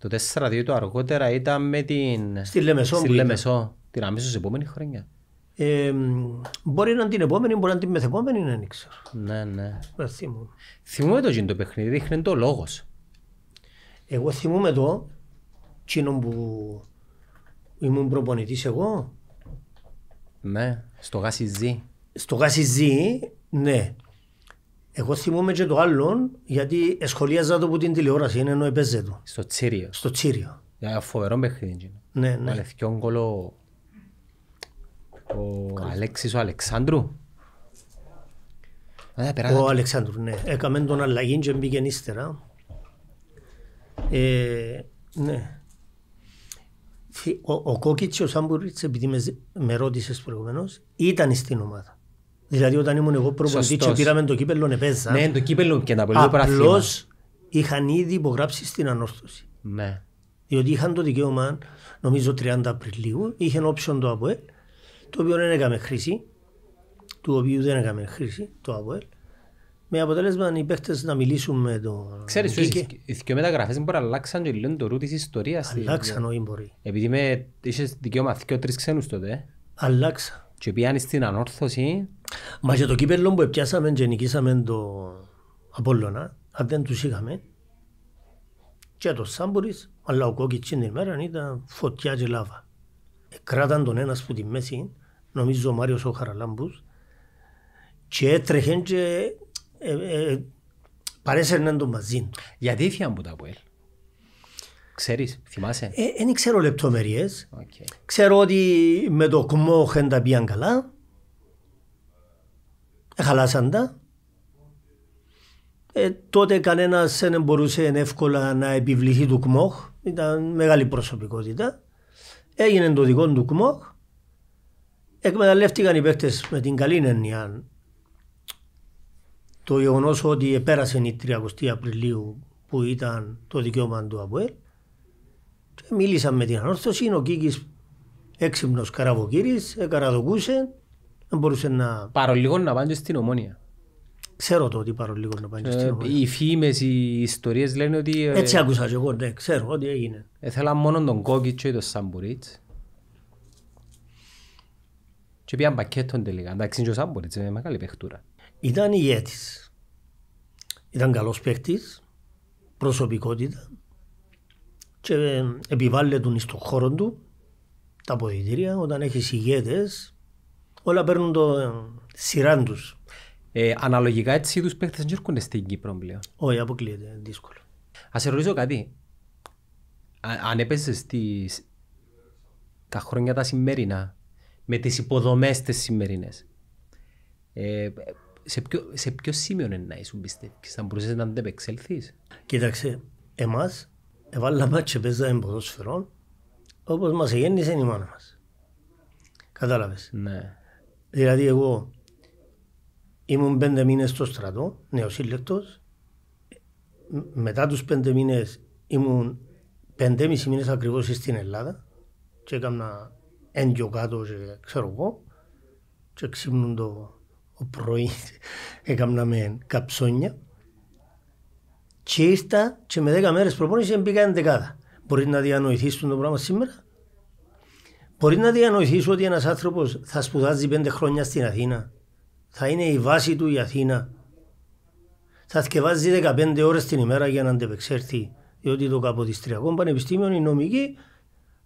Speaker 2: το 4-2 το αργότερα ήταν με την. Στη Λεμεσό. Στη Λεμεσό. Την αμέσω επόμενη χρονιά.
Speaker 1: Ε, μπορεί να είναι την επόμενη, μπορεί να είναι την μεθεπόμενη, ναι, δεν ξέρω.
Speaker 2: Ναι, ναι. Ε, Θυμούμε. το το παιχνίδι, δείχνει το λόγος.
Speaker 1: Εγώ θυμούμαι το, εκείνο που ήμουν προπονητής εγώ. Ναι, στο γάσι Στο γάσι ναι. Εγώ θυμούμαι και το άλλον, γιατί εσχολίαζα το που την τηλεόραση, είναι ενώ έπαιζε το. Στο Τσίριο.
Speaker 2: Στο Τσίριο. Ένα φοβερό παιχνίδι. Ναι, ναι. Αλεθιόν κολό ο Αλέξης ο Αλεξάνδρου. Ναι, ο Αλεξάνδρου, ναι.
Speaker 1: Έκαμε τον αλλαγή και μπήκε ύστερα. Ε, ναι. Ο, ο Κόκιτς, ο Σάμπουριτς, επειδή με, με ρώτησες προηγουμένως, ήταν στην ομάδα. Δηλαδή όταν ήμουν εγώ προπονητής και πήραμε το κύπελο επέζα. Ναι, το κύπελο και να πολύ Απλώς είχαν ήδη υπογράψει στην ανόρθωση. Ναι. Διότι είχαν το δικαίωμα, νομίζω 30 Απριλίου, είχαν option το ΑΠΟΕΛ, το οποίο δεν
Speaker 2: έκαμε χρήση, του οποίου δεν έκαμε χρήση,
Speaker 1: το ΑΠΟΕΛ. Με αποτέλεσμα οι παίχτες να μιλήσουν με το... Ξέρεις, οι
Speaker 2: δυο μεταγραφές μπορεί να αλλάξαν και λένε το ρου της ιστορίας. Αλλάξαν όχι μπορεί. Επειδή με, είχες δικαίωμα δυο-τρεις ξένους τότε. Ε. Αλλάξαν. Και πήγαν την ανόρθωση Μα για το κύπελλο που πιάσαμε και νικήσαμε το
Speaker 1: Απόλλωνα, αν δεν τους είχαμε, και το Σάμπορης, αλλά ο Κόκκιτς την ημέρα ήταν φωτιά και λάβα. Ε, κράταν τον ένας που τη μέση, νομίζω ο Μάριος ο Χαραλάμπους, και έτρεχε και ε, ε, ε παρέσαιρναν τον μαζί. Γιατί ήρθαν που τα πούελ, Ξέρεις, θυμάσαι. Δεν ε, ξέρω λεπτομέρειες. Okay. Ξέρω ότι με το κμό δεν τα πήγαν καλά χαλάσαν τα. Ε, τότε κανένας δεν μπορούσε εύκολα να επιβληθεί του ΚΜΟΧ. Ήταν μεγάλη προσωπικότητα. Έγινε το δικό του ΚΜΟΧ. Εκμεταλλεύτηκαν οι παίχτε με την καλή έννοια το γεγονός ότι πέρασε η 30 Απριλίου που ήταν το δικαίωμα του ΑΠΟΕΛ. Μίλησαν με την ανόρθωση. Ο Κίκης έξυπνος καραβοκύρης, καραδοκούσε,
Speaker 2: δεν μπορούσε να... Παρολίγο να πάνε στην ομόνια. Ξέρω το ότι παρολίγο να πάνε στην ε, ομόνια. Οι φήμες, οι ιστορίες λένε ότι... Ε, Έτσι άκουσα και εγώ, ναι, ξέρω ότι έγινε. Έθελα μόνο τον Κόκκιτσο ή τον Σαμπουρίτς. Και πήγαν πακέτον τελικά. Εντάξει, και ο Σαμπουρίτς είναι μεγάλη παιχτούρα. Ήταν ηγέτης. Ήταν καλός παίχτης, προσωπικότητα και
Speaker 1: επιβάλλεται στον χώρο του τα ποδητήρια όταν έχεις ηγέτες όλα παίρνουν το σειρά
Speaker 2: τους. Ε, αναλογικά έτσι είδους παίχτες δεν έρχονται στην Κύπρο πλέον. Όχι, αποκλείεται, δύσκολο. Ας σε ρωτήσω κάτι. αν έπεσε τα χρόνια τα σημερινά με τις υποδομές τις σημερινές, ε, σε, ποιο, σε ποιο σημείο είναι να ήσουν πιστεύεις, θα μπορούσες να αντεπεξέλθεις. Κοίταξε, εμάς εβάλαμε και παίζαμε
Speaker 1: ποδόσφαιρο όπως μας γέννησε η μάνα μας. Κατάλαβες. Ναι. Δηλαδή εγώ ήμουν πέντε μήνες στο στρατό, νεοσύλλεκτος. Μετά τους πέντε μήνες ήμουν πέντε μισή μήνες ακριβώς στην Ελλάδα και έκανα έντιο κάτω και ξέρω εγώ και ξύπνουν το ο πρωί έκανα με καψόνια και ήρθα και με δέκα μέρες προπόνηση μπήκα εντεκάδα. Μπορείτε να διανοηθείς το πράγμα σήμερα Μπορεί να διανοηθείς ότι ένας άνθρωπος θα σπουδάζει πέντε χρόνια στην Αθήνα. Θα είναι η βάση του η Αθήνα. Θα σκευάζει 15 ώρες την ημέρα για να αντεπεξέλθει. Διότι το Καποδιστριακό Πανεπιστήμιο είναι νομική.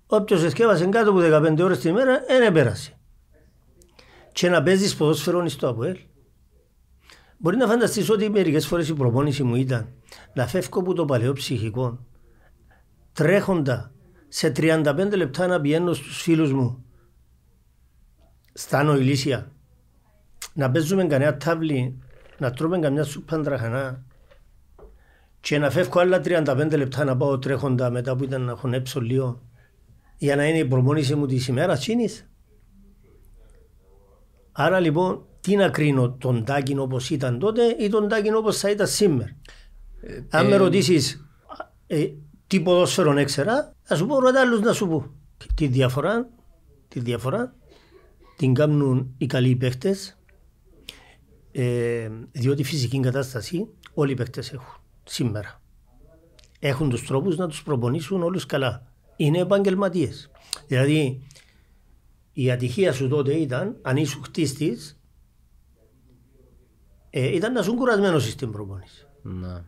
Speaker 1: Όποιος σκεύασε κάτω από 15 ώρες την ημέρα, δεν πέρασε. Και να παίζεις ποδόσφαιρο στο Αποέλ. Μπορεί να φανταστείς ότι μερικές φορές η προπόνηση μου ήταν να φεύγω από το παλαιό ψυχικό τρέχοντα σε 35 λεπτά να πηγαίνω στους φίλους μου στα νοηλήσια να παίζουμε κανένα τάβλι να τρώμε καμιά σούπα τραχανά και να φεύγω άλλα 35 λεπτά να πάω τρέχοντα μετά που ήταν να χωνέψω λίγο για να είναι η προμόνηση μου της ημέρας τσίνης. Άρα λοιπόν τι να κρίνω τον Τάκιν όπως ήταν τότε ή τον Τάκιν όπως θα ήταν σήμερα. Ε, Αν με ε, ρωτήσεις ε, τι ποδόσφαιρον έξερα, θα σου πω ρωτά άλλους να σου πω. Τη διαφορά, τη διαφορά την κάνουν οι καλοί παίχτες, ε, διότι φυσική κατάσταση όλοι οι παίχτες έχουν σήμερα. Έχουν τους τρόπους να τους προπονήσουν όλους καλά. Είναι επαγγελματίες. Δηλαδή η ατυχία σου τότε ήταν, αν είσαι χτίστης, ε, ήταν να σου κουρασμένος στην προπόνηση. Ναι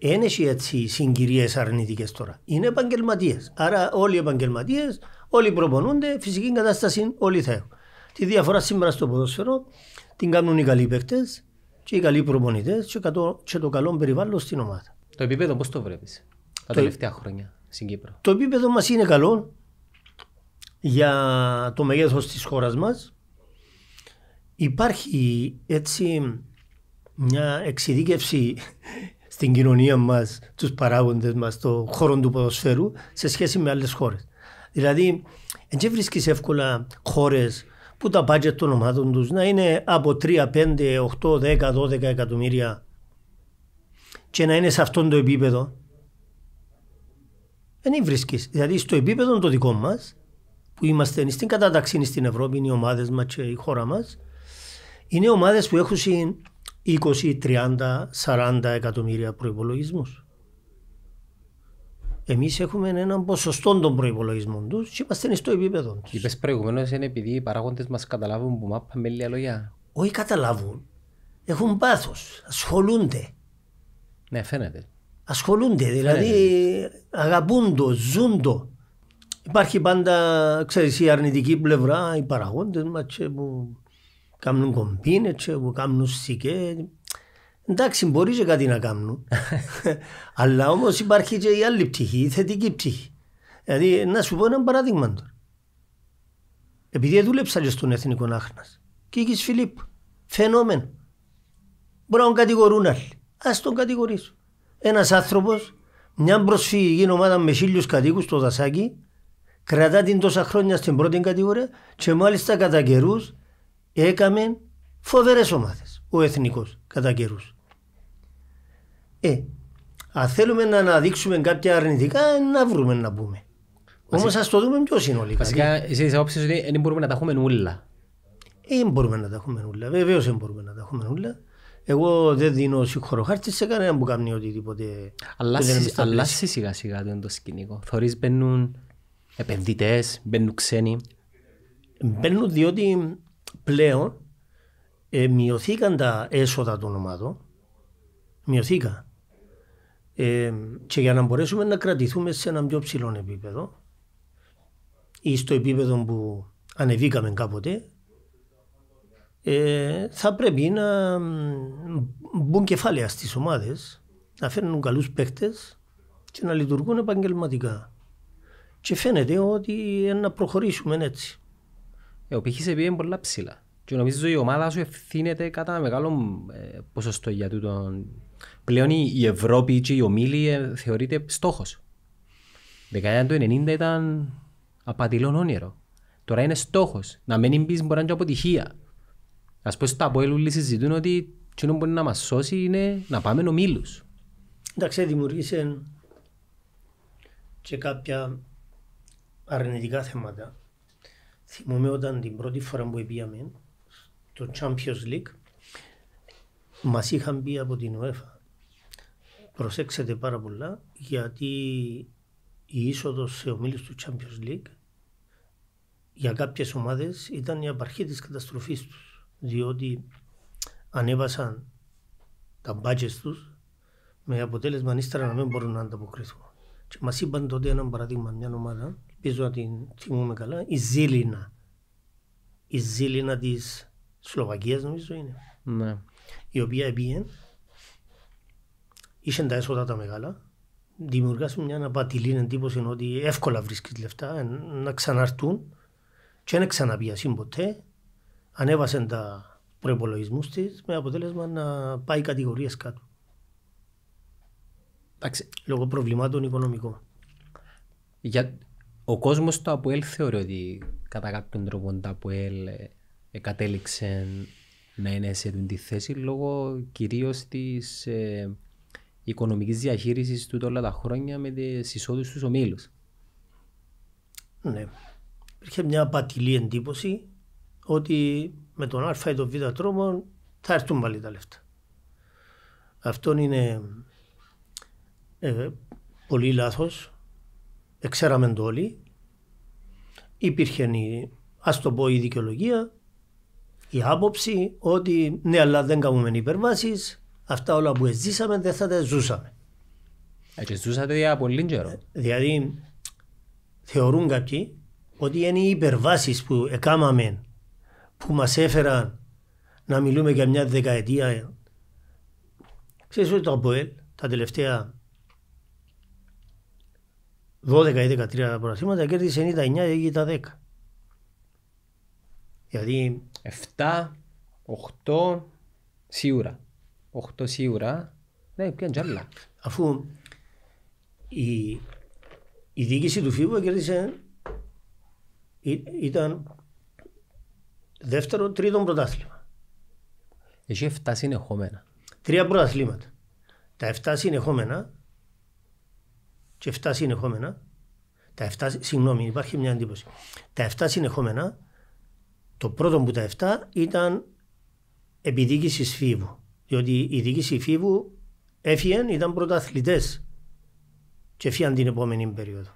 Speaker 1: δεν έχει έτσι συγκυρίες αρνητικές τώρα. Είναι επαγγελματίες. Άρα όλοι οι επαγγελματίες, όλοι προπονούνται, φυσική κατάσταση όλοι θα έχουν. Τη διαφορά σήμερα στο ποδόσφαιρο την κάνουν οι καλοί παίκτες και οι καλοί προπονητές και, το καλό περιβάλλον στην ομάδα. Το επίπεδο πώς το βλέπεις τα τελευταία
Speaker 2: χρόνια στην Κύπρο.
Speaker 1: Το επίπεδο μας είναι καλό για το μεγέθος της χώρας μας. Υπάρχει έτσι μια εξειδίκευση στην κοινωνία μας, τους παράγοντες μας, το χώρο του ποδοσφαίρου σε σχέση με άλλες χώρες. Δηλαδή, δεν βρίσκεις εύκολα χώρες που τα μπάτζετ των ομάδων τους να είναι από 3, 5, 8, 10, 12 εκατομμύρια και να είναι σε αυτόν το επίπεδο. Δεν βρίσκεις. Δηλαδή, στο επίπεδο το δικό μας, που είμαστε στην κατάταξη στην Ευρώπη, είναι οι ομάδες μας και η χώρα μας, είναι ομάδες που έχουν 20, 30, 40 εκατομμύρια προπολογισμού. Εμείς έχουμε έναν ποσοστό
Speaker 2: των προπολογισμών τους και είμαστε στο επίπεδο τους. Είπες προηγουμένως είναι επειδή οι παράγοντες μας καταλάβουν που μάπα με λίγα λόγια. Όχι καταλάβουν. Έχουν πάθος. Ασχολούνται.
Speaker 1: Ναι, φαίνεται. Ασχολούνται. Δηλαδή φαίνεται. αγαπούν το, ζουν το. Υπάρχει πάντα, ξέρεις, η αρνητική πλευρά, οι παραγόντες μας που Κάνουν κομπίνε, κάνουν σικέ. Εντάξει, μπορεί και κάτι να κάνουν. Αλλά όμως υπάρχει και η άλλη πτυχή, η θετική πτυχή. Δηλαδή, να σου πω ένα παράδειγμα τώρα. Επειδή δούλεψα και στον Εθνικό Άχνας. Κίκη Φιλίπ. Φαινόμενο. Μπορεί να τον κατηγορούν άλλοι. Ας τον κατηγορήσω. Ένας άνθρωπος, μια προσφυγική ομάδα με χίλιους κατοίκους στο δασάκι, κρατά την τόσα χρόνια στην πρώτη κατηγορία και μάλιστα κατά καιρούς έκαμε φοβερές ομάδες ο εθνικός κατά καιρούς. Ε, αν θέλουμε να αναδείξουμε κάποια αρνητικά, να βρούμε να πούμε. Όμως ας το δούμε πιο συνολικά. Βασικά, εσύ είσαι άποψη ότι δεν μπορούμε να τα έχουμε όλα. Δεν ε, μπορούμε να τα έχουμε όλα. Βεβαίω δεν μπορούμε να τα έχουμε όλα. Εγώ δεν δίνω συγχωρό χάρτη σε κανέναν που κάνει οτιδήποτε. τίποτε...
Speaker 2: σιγά σιγά το σκηνικό. Θεωρεί μπαίνουν επενδυτές, μπαίνουν ξένοι.
Speaker 1: Μπαίνουν διότι πλέον ε, μειωθήκαν τα έσοδα των ομάδων. Μειωθήκαν. Ε, και για να μπορέσουμε να κρατηθούμε σε έναν πιο ψηλό επίπεδο ή στο επίπεδο που ανεβήκαμε κάποτε, ε, θα πρέπει να μπουν κεφάλαια στις ομάδες, να φέρνουν καλούς παίχτες και να λειτουργούν επαγγελματικά.
Speaker 2: Και φαίνεται ότι ε, να προχωρήσουμε έτσι. Ε, ο πύχης σε είναι πολλά ψηλά. Και νομίζω ότι η ομάδα σου ευθύνεται κατά μεγάλο ε, ποσοστό για τούτο. Πλέον η Ευρώπη και η ομίλη ε, θεωρείται στόχος. Δεκαετία του 90 ήταν απατηλό όνειρο. Τώρα είναι στόχος, Να μην μπεις μπορεί να είναι αποτυχία. Ας πω στα πόλου συζητούν ότι τι μπορεί να μας σώσει είναι να πάμε νομίλους.
Speaker 1: Εντάξει, δημιουργήσε και κάποια αρνητικά θέματα Θυμούμαι όταν την πρώτη φορά που πήγαμε το Champions League μας είχαν πει από την UEFA προσέξτε πάρα πολλά γιατί η είσοδος σε ομίλους του Champions League για κάποιες ομάδες ήταν η απαρχή της καταστροφής τους διότι ανέβασαν τα μπάτζες τους με αποτέλεσμα ύστερα να μην μπορούν να ανταποκριθούν. Και μας είπαν τότε ένα παράδειγμα μια ομάδα Ελπίζω να την θυμούμε καλά. Η Ζήλινα. Η Ζήλινα της Σλοβακίας, νομίζω είναι. Ναι. Η οποία πήγε, είχε τα έσοδα τα μεγάλα. δημιουργάσε μια απατηλή εντύπωση ότι εύκολα βρίσκεις λεφτά να ξαναρτούν και δεν ξαναπιασύν ποτέ. Ανέβασε τα προπολογισμού της με αποτέλεσμα να πάει κατηγορίες κάτω.
Speaker 2: Λόγω προβλημάτων οικονομικών. Για ο κόσμος του Αποέλ θεωρεί ότι κατά κάποιον τρόπο το Αποέλ ε, κατέληξε να είναι σε τη θέση λόγω κυρίως της ε, οικονομικής διαχείρισης του όλα τα χρόνια με τις εισόδους τους ομίλους. Ναι. Υπήρχε μια απατηλή εντύπωση ότι
Speaker 1: με τον Α ή τον Β τρόπο θα έρθουν πάλι τα λεφτά. Αυτό είναι ε, πολύ λάθος ε, ξέραμε το όλοι. Υπήρχε, η, ας το πω, η δικαιολογία, η άποψη ότι ναι, αλλά δεν κάνουμε υπερβάσεις. Αυτά όλα που ζήσαμε δεν θα τα ζούσαμε. Ε, και ζούσατε για πολύ καιρό. Ε, δηλαδή, θεωρούν κάποιοι ότι είναι οι υπερβάσεις που έκαναμε που μας έφεραν να μιλούμε για μια δεκαετία. Ξέρεις ότι το ΑΠΟΕΛ τα τελευταία 12 ή 13
Speaker 2: προαθήματα, κέρδισε 99 ή τα 10. Δηλαδή 7, 8, σίγουρα. 8 σίγουρα. Ναι, πια τζάλα. Αφού η, η διοίκηση του Φίβου
Speaker 1: κέρδισε ήταν δεύτερο, τρίτο πρωτάθλημα. Έχει 7 συνεχόμενα. Τρία πρωταθλήματα. Τα 7 συνεχόμενα και 7 συνεχόμενα, τα 7, συγγνώμη, υπάρχει μια εντύπωση. Τα 7 συνεχόμενα, το πρώτο που τα 7 ήταν επιδίκηση φίβου. Διότι η διοίκηση φίβου έφυγαν, ήταν πρωταθλητές και έφυγαν την επόμενη περίοδο.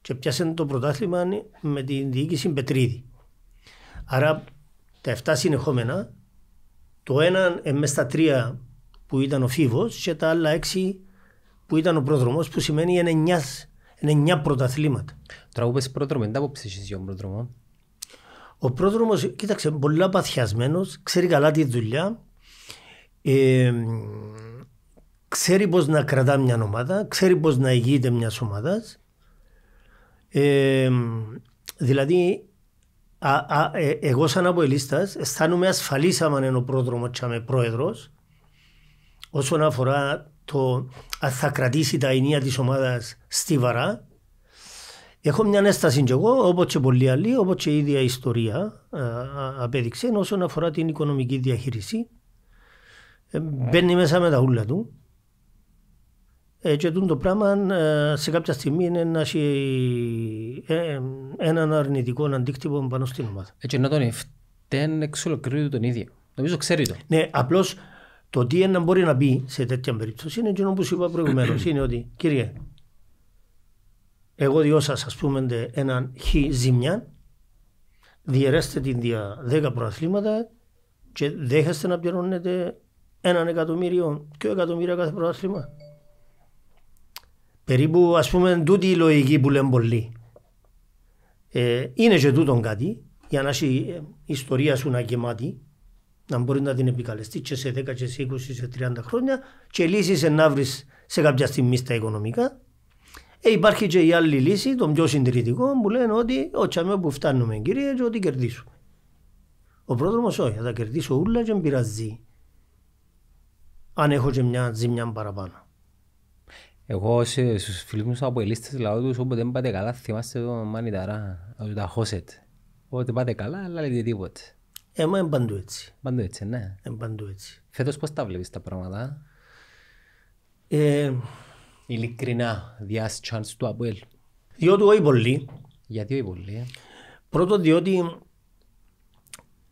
Speaker 1: Και πιάσαν το πρωτάθλημα με την διοίκηση Πετρίδη. Άρα τα 7 συνεχόμενα, το ένα μέσα στα τρία που ήταν ο φίβος και τα άλλα έξι που ήταν ο πρόδρομος που σημαίνει εννιά 9 πρωταθλήματα. Τώρα που προδρομό, δεν τα αποψίσει για τον προδρομό. Ο πρόδρομος κοίταξε, πολύ παθιασμένος, ξέρει καλά τη δουλειά, ξέρει πώς να κρατά μια ομάδα, ξέρει πώς να ηγείται μιας ομάδας. δηλαδή, ε, εγώ σαν αποελίστας αισθάνομαι ασφαλής άμα είναι ο πρόδρομος και είμαι όσον αφορά το θα κρατήσει τα ενία της ομάδας στιβαρά. Έχω μια ανέσταση και εγώ, όπως και πολλοί άλλοι, όπως και η ίδια ιστορία απέδειξε όσον αφορά την οικονομική διαχείριση. Ε, μπαίνει μέσα με τα ούλα του. Ε, και το πράγμα ε, σε κάποια στιγμή είναι να έχει έναν αρνητικό αντίκτυπο πάνω στην ομάδα. Έτσι να τον φταίνει εξ ολοκλήρου τον ίδιο. Νομίζω ξέρει το. Ναι, το τι ένα μπορεί να πει σε τέτοια περίπτωση είναι εκείνο που είπα προηγουμένως. είναι ότι, κύριε, εγώ σας ας πούμε, έναν χι ζημιά, διαιρέστε την δια 10 προαθλήματα και δέχεστε να πληρώνετε έναν εκατομμύριο και εκατομμύρια κάθε προάθλημα. Περίπου, ας πούμε, τούτη η λογική που λέμε πολλοί. Ε, είναι και τούτον κάτι, για να έχει η ε, ιστορία σου να γεμάτη, να μπορεί να την επικαλεστεί και σε 10 και σε 20 και σε 30 χρόνια και λύσεις να βρεις σε κάποια στιγμή στα οικονομικά. Ε, υπάρχει και η άλλη λύση, το πιο συντηρητικό, που λένε ότι ο που φτάνουμε κύριε και ότι κερδίσουμε. Ο πρόδρομος όχι, θα τα κερδίσω όλα και πειραζεί. Αν έχω και μια
Speaker 2: ζημιά παραπάνω. Εγώ στους φίλους μου από ελίστες λαό τους όποτε δεν πάτε καλά θυμάστε τον Μάνι Ταρά, να τα χώσετε. Όποτε πάτε καλά αλλά λέτε τίποτε. Έμα είναι παντού έτσι. Παντού έτσι, ναι. Είναι παντού έτσι. Φέτος πώς τα βλέπεις τα πράγματα. Ε... Ειλικρινά, διάς τσάνς του Αποέλ. Διότι όχι πολύ. Γιατί όχι πολύ. Ε? Πρώτον διότι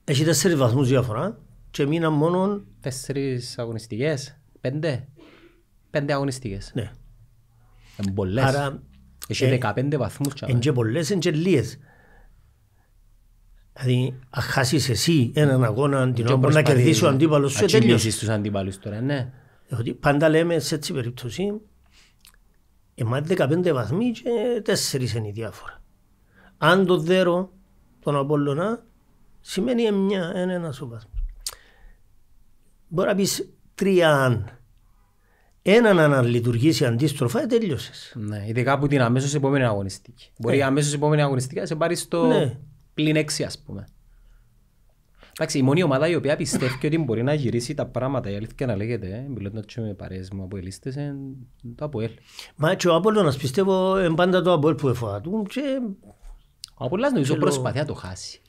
Speaker 2: έχει τέσσερις βαθμούς διαφορά και μείναν μόνο... Τέσσερις αγωνιστικές, πέντε. Πέντε αγωνιστικές. Ναι. Είναι πολλές. Άρα... Έχει ε, δεκαπέντε βαθμούς. Είναι και
Speaker 1: πολλές, είναι και λίγες. Δηλαδή, αν χάσεις εσύ έναν αγώνα την ώρα να κερδίσει ο αντίπαλος σου, ε, τελειώσεις
Speaker 2: τους αντίπαλους τώρα, ναι. Ότι
Speaker 1: πάντα λέμε σε έτσι περίπτωση, εμάς 15 βαθμοί και 4 είναι η διάφορα. Αν το δέρω τον Απόλλωνα, σημαίνει μια, ένα, ένα σου βαθμό. Μπορεί να πεις τρία αν.
Speaker 2: Έναν αν λειτουργήσει αντίστροφα, ε, τελειώσες. Ναι, ειδικά που την αμέσως επόμενη αγωνιστική. Μπορεί ε. αμέσως επόμενη αγωνιστική να σε πάρει στο... Ναι πλην έξι ας πούμε. Εντάξει, η μόνη ομάδα η οποία πιστεύει ότι μπορεί να γυρίσει τα πράγματα, η αλήθεια να λέγεται, μιλώντας και με παρέες μου από ελίστες, είναι το Αποέλ. Μα και ο Απόλλωνας πιστεύω είναι πάντα το Αποέλ που εφορά του και... Ο Απόλλωνας νομίζω προσπαθεί να το χάσει.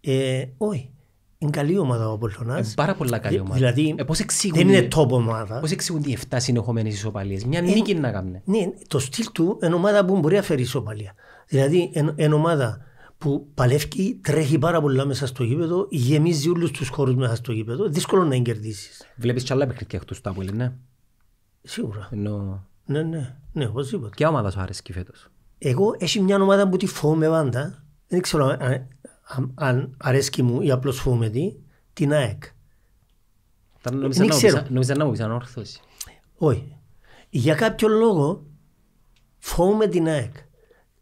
Speaker 2: Ε, όχι. Είναι καλή ομάδα ο Απόλλωνας. Είναι πάρα πολλά καλή ε, ομάδα. Δηλαδή, ε, πώς εξηγούν, δεν είναι τόπο ομάδα. Πώς εξηγούν οι 7 συνεχομένες ισοπαλίες. Μια ε, νίκη να κάνουν. Ναι, το στυλ του είναι ομάδα
Speaker 1: που μπορεί να φέρει ισοπαλία. Δηλαδή, είναι ομάδα που παλεύει, τρέχει πάρα πολλά μέσα στο γήπεδο, γεμίζει όλους τους χώρους μέσα στο γήπεδο. Δύσκολο να εγκερδίσεις. Βλέπεις κι άλλα παιχνίδια εκτός του Απολή, ναι.
Speaker 2: Σίγουρα. Ενώ... Ναι, ναι, ναι, οπωσδήποτε. Ποια ομάδα σου αρέσει και φέτος.
Speaker 1: Εγώ έχει μια ομάδα που τη φοβούμαι πάντα. Δεν ξέρω αν, αν, αν αρέσει μου ή απλώς φοβούμαι τη, την ΑΕΚ. Νομίζω ε, να
Speaker 2: μου πει ανόρθωση.
Speaker 1: Όχι. Για κάποιο λόγο φοβούμαι την ΑΕΚ.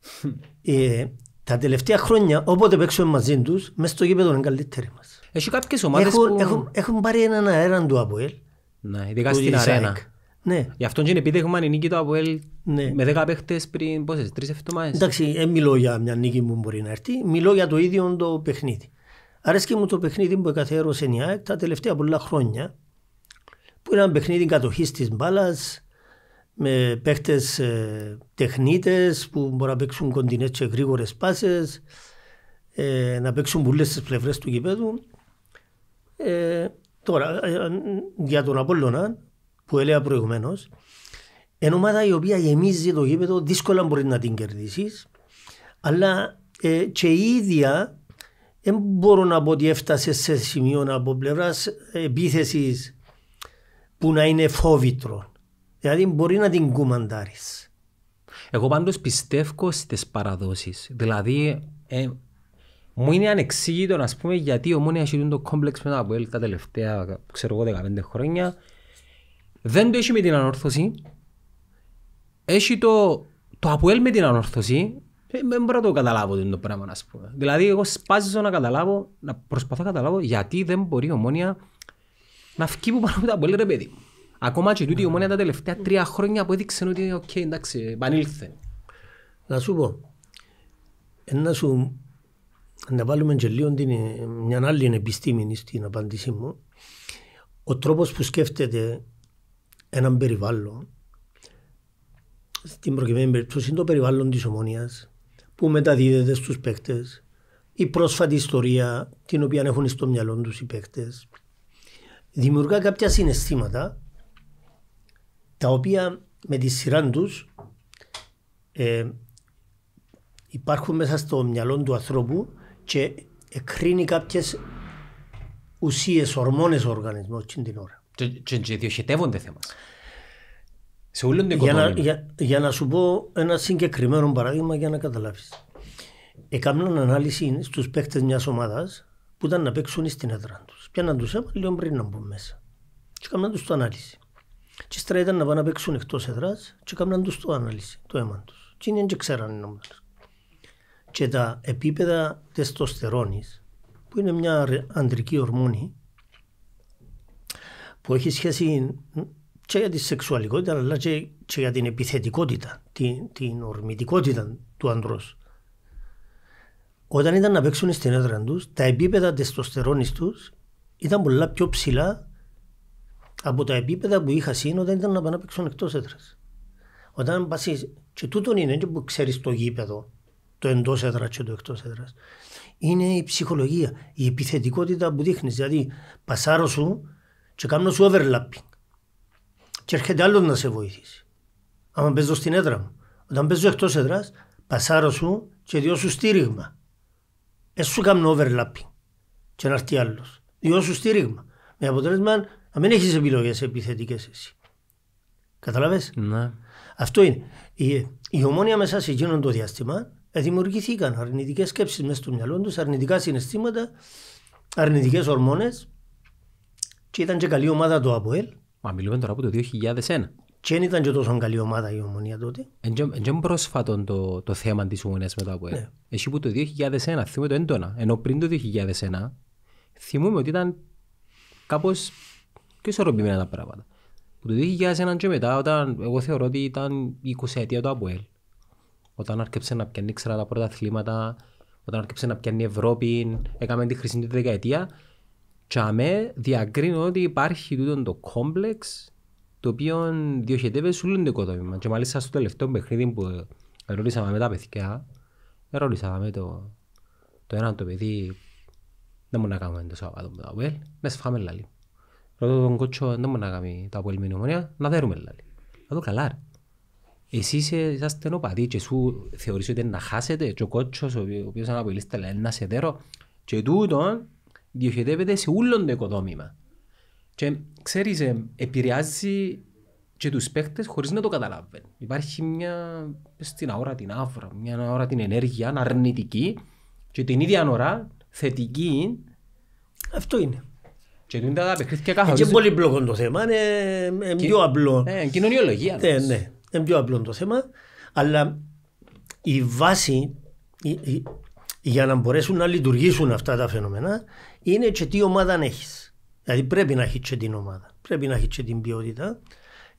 Speaker 1: ε, τα τελευταία χρόνια, όποτε παίξουμε μαζί τους, μέσα στο γήπεδο είναι καλύτεροι
Speaker 2: μας. Έχει κάποιες ομάδες έχουν, που... έχουν,
Speaker 1: έχουν πάρει έναν αέρα του Αποέλ. Ναι, ειδικά στην αρένα.
Speaker 2: Ναι. Γι' αυτό είναι επίτευγμα η νίκη του Αποέλ ναι. με 10 παίχτες πριν πόσες, τρεις εβδομάδες.
Speaker 1: Εντάξει, δεν μιλώ για μια νίκη που μπορεί να έρθει, μιλώ για το ίδιο το παιχνίδι. Αρέσκει μου το παιχνίδι που καθιέρωσε η ΑΕΚ τα τελευταία πολλά χρόνια, που είναι ένα παιχνίδι κατοχής της μπάλας, με παίχτες ε, τεχνίτες που μπορούν να παίξουν κοντινές και γρήγορες πάσες, ε, να παίξουν πολλές τις πλευρές του γηπέδου. Ε, τώρα, ε, για τον Απόλλωνα, που έλεγα προηγουμένως, είναι ομάδα η οποία γεμίζει το γήπεδο, δύσκολα μπορεί να την κερδίσεις, αλλά ε, και η ίδια δεν μπορώ να πω ότι έφτασε σε σημείο από πλευράς επίθεσης που να είναι φόβητρο. Δηλαδή μπορεί να την κουμαντάρεις.
Speaker 2: Εγώ πάντως πιστεύω στις παραδόσεις. Δηλαδή ε, μου είναι ανεξήγητο να πούμε γιατί ο Μόνια έχει το κόμπλεξ μετά από τα τελευταία ξέρω εγώ 15 χρόνια δεν το έχει με την ανόρθωση έχει το, το Αποέλ με την ανόρθωση ε, δεν μπορώ να το καταλάβω το πράγμα να πούμε. Δηλαδή εγώ σπάζω να καταλάβω, να προσπαθώ να καταλάβω γιατί δεν μπορεί η Μόνια να φκεί που πάνω από τα Αποέλ ρε παιδί μου. Ακόμα και τούτη η ναι. ομόνια τα τελευταία τρία χρόνια που έδειξε ότι οκ, εντάξει, επανήλθε.
Speaker 1: Να σου πω, να σου να βάλουμε και λίγο την, μια άλλη επιστήμη στην απάντησή μου. Ο τρόπος που σκέφτεται έναν περιβάλλον, στην προκειμένη περίπτωση είναι το περιβάλλον της ομόνιας, που μεταδίδεται στους παίκτες, η πρόσφατη ιστορία την οποία έχουν στο μυαλό τους οι παίκτες, δημιουργά κάποια συναισθήματα τα οποία με τη σειρά τους ε, υπάρχουν μέσα στο μυαλό του ανθρώπου και εκρίνει κάποιες ουσίες, ορμόνες ο οργανισμός την ώρα.
Speaker 2: Και, διοχετεύονται θέματα. Σε όλον τον για,
Speaker 1: για, να σου πω ένα
Speaker 2: συγκεκριμένο
Speaker 1: παράδειγμα για να καταλάβεις. Έκαναν ανάλυση στους παίχτε μιας ομάδας που ήταν να παίξουν στην έδρα τους. Πιάναν τους αίμα πριν να μπουν μέσα. Και έκαναν τους το ανάλυση. Και ύστερα ήταν να πάνε να παίξουν εκτός έδρας και έκαναν τους το ανάλυση, το αίμα τους. Και είναι και ξέραν νόμους. Και τα επίπεδα τεστοστερώνης που είναι μια αντρική ορμόνη, που έχει σχέση και για τη σεξουαλικότητα αλλά και, και για την επιθετικότητα, την, την ορμητικότητα του ανδρός Όταν ήταν να παίξουν στην έδρα τους, τα επίπεδα τεστοστερώνης τους ήταν πολλά πιο ψηλά από τα επίπεδα που είχα σύν όταν ήταν να πάνε παίξουν εκτός έδρας. Όταν πας. Και τούτο είναι και που ξέρεις το γήπεδο, το εντός έδρας και το εκτός έδρας. Είναι η ψυχολογία, η επιθετικότητα που δείχνεις. Δηλαδή, πασάρω σου και κάνω σου overlapping. Και έρχεται άλλο να σε βοηθήσει. Άμα παίζω στην έδρα μου. Όταν παίζω εκτός έδρας, πασάρω σου και διώ σου στήριγμα. Έσου σου κάνω overlapping. Και να έρθει άλλος. Διώ σου στήριγμα. Με αποτέλεσμα να μην έχεις επιλογές επιθετικές εσύ. Καταλαβες. Ναι. Αυτό είναι. Η, η ομόνια μέσα σε εκείνον το διάστημα ε, δημιουργηθήκαν αρνητικές σκέψεις μέσα στο μυαλό τους, αρνητικά συναισθήματα, αρνητικές ορμόνες και ήταν και καλή ομάδα το ΑΠΟΕΛ. Μα μιλούμε
Speaker 2: τώρα από το 2001. Και δεν ήταν και τόσο καλή ομάδα η
Speaker 1: ομονία τότε.
Speaker 2: Εν πρόσφατο το, το θέμα της ομονία το ΑΠΟΕΛ. ναι. Εσύ που το 2001 θυμούμε το έντονα. Ενώ πριν το 2001 θυμούμε ότι ήταν κάπως και ισορροπημένα τα πράγματα. Που το 2001 και μετά, όταν εγώ θεωρώ ότι ήταν 20η αιτία του Αποέλ, όταν άρχισε να πιάνει ξέρα τα πρώτα αθλήματα, όταν άρχισε να πιάνει η Ευρώπη, έκαμε τη χρυσή τη δεκαετία, και αμέ διακρίνω ότι υπάρχει τούτο το κόμπλεξ το οποίο διοχετεύει σου όλο το οικοδόμημα. Και μάλιστα στο τελευταίο παιχνίδι που ερώτησαμε με τα παιδιά, ερώτησαμε το, το ένα το παιδί, δεν μπορούμε να κάνουμε το Σαββάτο με το Αποέλ, φάμε λαλή. Ρωτώ τον κότσο, δεν μπορεί να κάνει τα που έλμεινε να δέρουμε λάλη. Να το καλά. Εσύ είσαστε νοπαδί και σου θεωρείς ότι να χάσετε και ο κότσος ο οποίος αναπολύσετε λέει να σε δέρω και τούτο διοχετεύεται σε όλον το οικοδόμημα. Και ξέρεις, ε, επηρεάζει και τους παίχτες χωρίς να το καταλάβουν. Υπάρχει μια, στην αόρα την αύρα, μια αόρα την ενέργεια, αρνητική και την ίδια ώρα θετική. Αυτό είναι. Και τα Είναι πολύ πλοκό το θέμα, είναι
Speaker 1: πιο απλό. Ε, κοινωνιολογία. Ναι, ναι, είναι πιο απλό το θέμα. Αλλά η βάση για να μπορέσουν να λειτουργήσουν αυτά τα φαινόμενα είναι και τι ομάδα έχεις. Δηλαδή πρέπει να έχεις και την ομάδα, πρέπει να έχεις και την ποιότητα.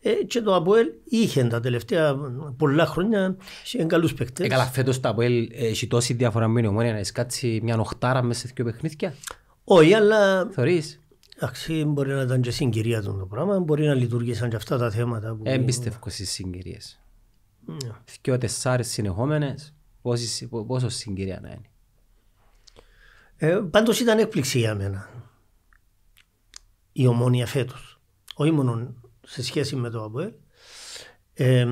Speaker 2: Ε, και το ΑΠΟΕΛ είχε τα τελευταία πολλά χρόνια σε καλούς παίκτες. Ε, καλά, το ΑΠΟΕΛ έχει τόση διαφορά με την ομόνια να κάτσει μια οχτάρα μέσα σε δύο παιχνίδια. Όχι, αλλά... Θεωρείς. Εντάξει, μπορεί να ήταν και συγκυρία του το πράγμα, μπορεί να λειτουργήσαν και αυτά τα θέματα. Που... Εμπιστεύω στις συγκυρίες. Ναι. Δυο συνεχόμενες, συνεχόμενε, πόσο συγκυρία να είναι. Ε, πάντως
Speaker 1: ήταν έκπληξη για μένα η ομόνια φέτος. Όχι μόνο σε σχέση με το ΑΠΟΕΛ. Ε,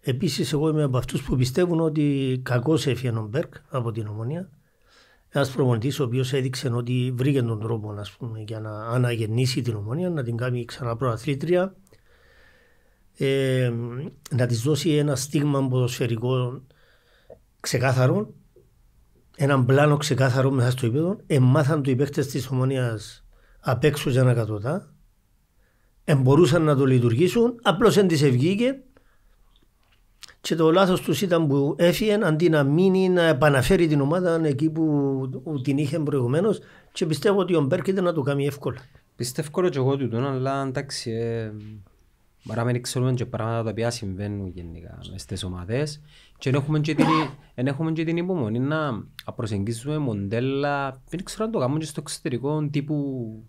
Speaker 1: επίσης εγώ είμαι από αυτούς που πιστεύουν ότι κακός έφυγε ο Μπέρκ από την ομόνια. Ένας προπονητής ο οποίος έδειξε ότι βρήκε τον τρόπο πούμε, για να αναγεννήσει την ομόνια, να την κάνει ξανά προαθλήτρια, ε, να της δώσει ένα στίγμα ποδοσφαιρικό ξεκάθαρο, έναν πλάνο ξεκάθαρο μέσα στο επίπεδο. Εμάθαν του υπέκτε της ομόνιας απ' έξω για να κατωτά. Εμπορούσαν να το λειτουργήσουν, απλώς δεν της ευγήκε και το λάθος τους ήταν που έφυγε αντί να μείνει να επαναφέρει την ομάδα εκεί που
Speaker 2: την είχε προηγουμένως. Και πιστεύω ότι ο ήταν να το κάνει εύκολα. Πιστεύω και εγώ του αλλά εντάξει. Ε, Παραμένει ξέρουμε και πράγματα τα οποία συμβαίνουν γενικά μες στις ομάδες και δεν έχουμε και την, έχουμε και την υπομονή να προσεγγίσουμε μοντέλα δεν ξέρω αν το κάνουμε και στο εξωτερικό τύπου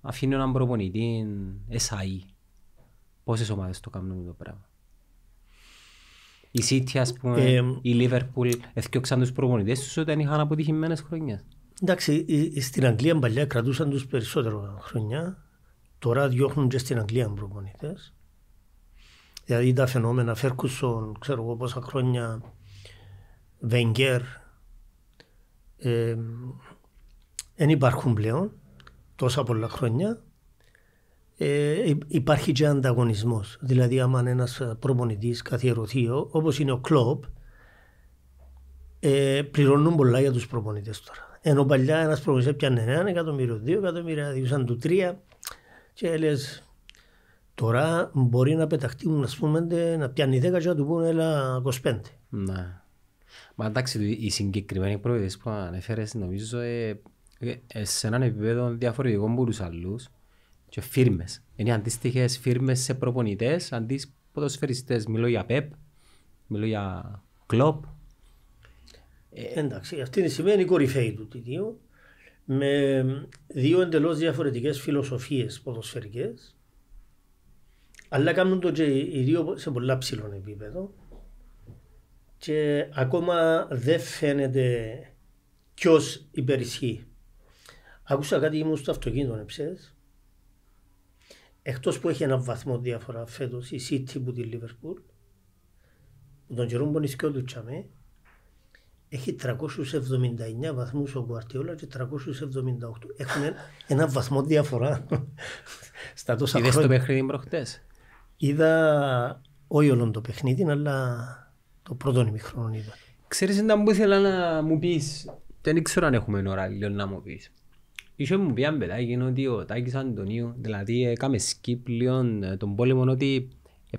Speaker 2: αφήνει έναν προπονητή εσάι, πόσες ομάδες το κάνουν το πράγμα η City, ας πούμε, ε, η Liverpool, έφτιαξαν τους προπονητές τους όταν είχαν αποτυχημένες χρονιές. Εντάξει, στην Αγγλία παλιά κρατούσαν τους περισσότερο χρονιά.
Speaker 1: Τώρα διώχνουν και στην Αγγλία προπονητές. Δηλαδή τα φαινόμενα Φέρκουσον, ξέρω εγώ πόσα χρόνια, Βενγκέρ, δεν υπάρχουν πλέον τόσα πολλά χρόνια ε, υπάρχει και ανταγωνισμός. Δηλαδή, άμα ένας ε, προπονητής καθιερωθεί, όπως είναι ο κλοπ, ε, πληρώνουν πολλά για τους προπονητές τώρα. Ενώ παλιά ένας προπονητής έπιανε ένα εκατομμύριο, δύο εκατομμύρια, σαν του τρία. Και λες, τώρα μπορεί να πεταχτεί, να πούμε, να πιάνει δέκα και να του πούνε έλα
Speaker 2: 25. Ναι. Μα εντάξει, οι συγκεκριμένοι προπονητές που ανέφερες, νομίζω, ε, ε, σε έναν επίπεδο διαφορετικό από τους άλλους και φίρμες. Είναι αντίστοιχες φίρμες σε προπονητές, αντί ποδοσφαιριστές. Μιλώ για Πεπ, μιλώ για Κλοπ.
Speaker 1: Ε, εντάξει, αυτή είναι η σημαίνει η κορυφαίη του τίτλου με δύο εντελώς διαφορετικές φιλοσοφίες ποδοσφαιρικές. Αλλά κάνουν το και οι δύο σε πολλά ψηλό επίπεδο. Και ακόμα δεν φαίνεται ποιος υπερισχύει. Άκουσα κάτι ήμουν στο αυτοκίνητο, ψες, εκτός που έχει ένα βαθμό διαφορά φέτος η City που τη Λιβερπούλ, που τον καιρό του Τσαμέ, έχει 379 βαθμούς ο Γκουαρτιόλα και 378. Έχουν ένα βαθμό διαφορά στα τόσα χρόνια. Είδες το παιχνίδι προχτές. Είδα όχι όλο το παιχνίδι, αλλά το πρώτο ημιχρόνο είδα.
Speaker 2: Ξέρεις, ήταν που ήθελα να μου πεις, δεν ήξερα αν έχουμε ώρα λίγο να μου πεις. Είχε μου πει αν παιδάκι ότι ο Τάκης Αντωνίου, δηλαδή έκαμε σκύπ λίγο ε, τον πόλεμο ότι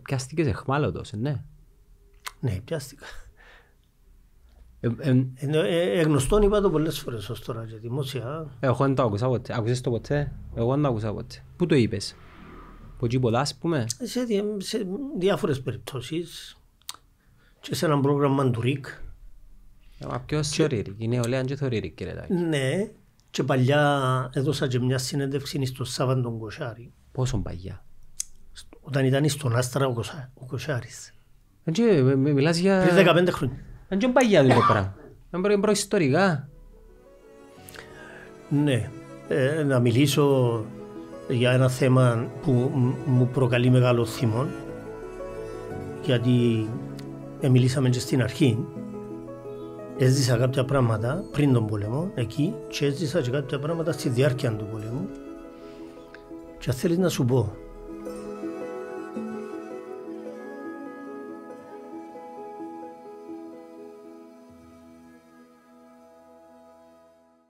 Speaker 2: πιάστηκες εχμάλωτος, ε, ναι. Ναι, πιάστηκα. Εγνωστόν ε, είπα
Speaker 1: το πολλές φορές ως τώρα και δημόσια.
Speaker 2: Εγώ δεν το άκουσα ποτέ. Άκουσες το ποτέ. Εγώ δεν το άκουσα ποτέ. Πού το είπες. που εκεί πολλά, ας πούμε.
Speaker 1: Σε, σε διάφορες περιπτώσεις.
Speaker 2: Και σε ένα πρόγραμμα του ΡΙΚ. Μα ποιος θεωρεί. Η νεολαία και θεωρεί, κύριε Τάκη.
Speaker 1: Ναι. Και παλιά έδωσα και μια συνέντευξη στο Σάββαν τον Κοσάρη.
Speaker 2: Πόσο παλιά.
Speaker 1: Όταν ήταν στον Άστρα ο Κοσάρης.
Speaker 2: Και μιλάς για... Πριν 15 χρόνια. Αν και παλιά το πράγμα. Αν πρέπει προϊστορικά. Ναι. Ε, να μιλήσω για ένα
Speaker 1: θέμα που μου προκαλεί μεγάλο θυμό. Γιατί ε, μιλήσαμε και στην αρχή Έζησα κάποια πράγματα πριν τον πόλεμο εκεί και έζησα και κάποια πράγματα στη διάρκεια του πολέμου και θέλεις να σου πω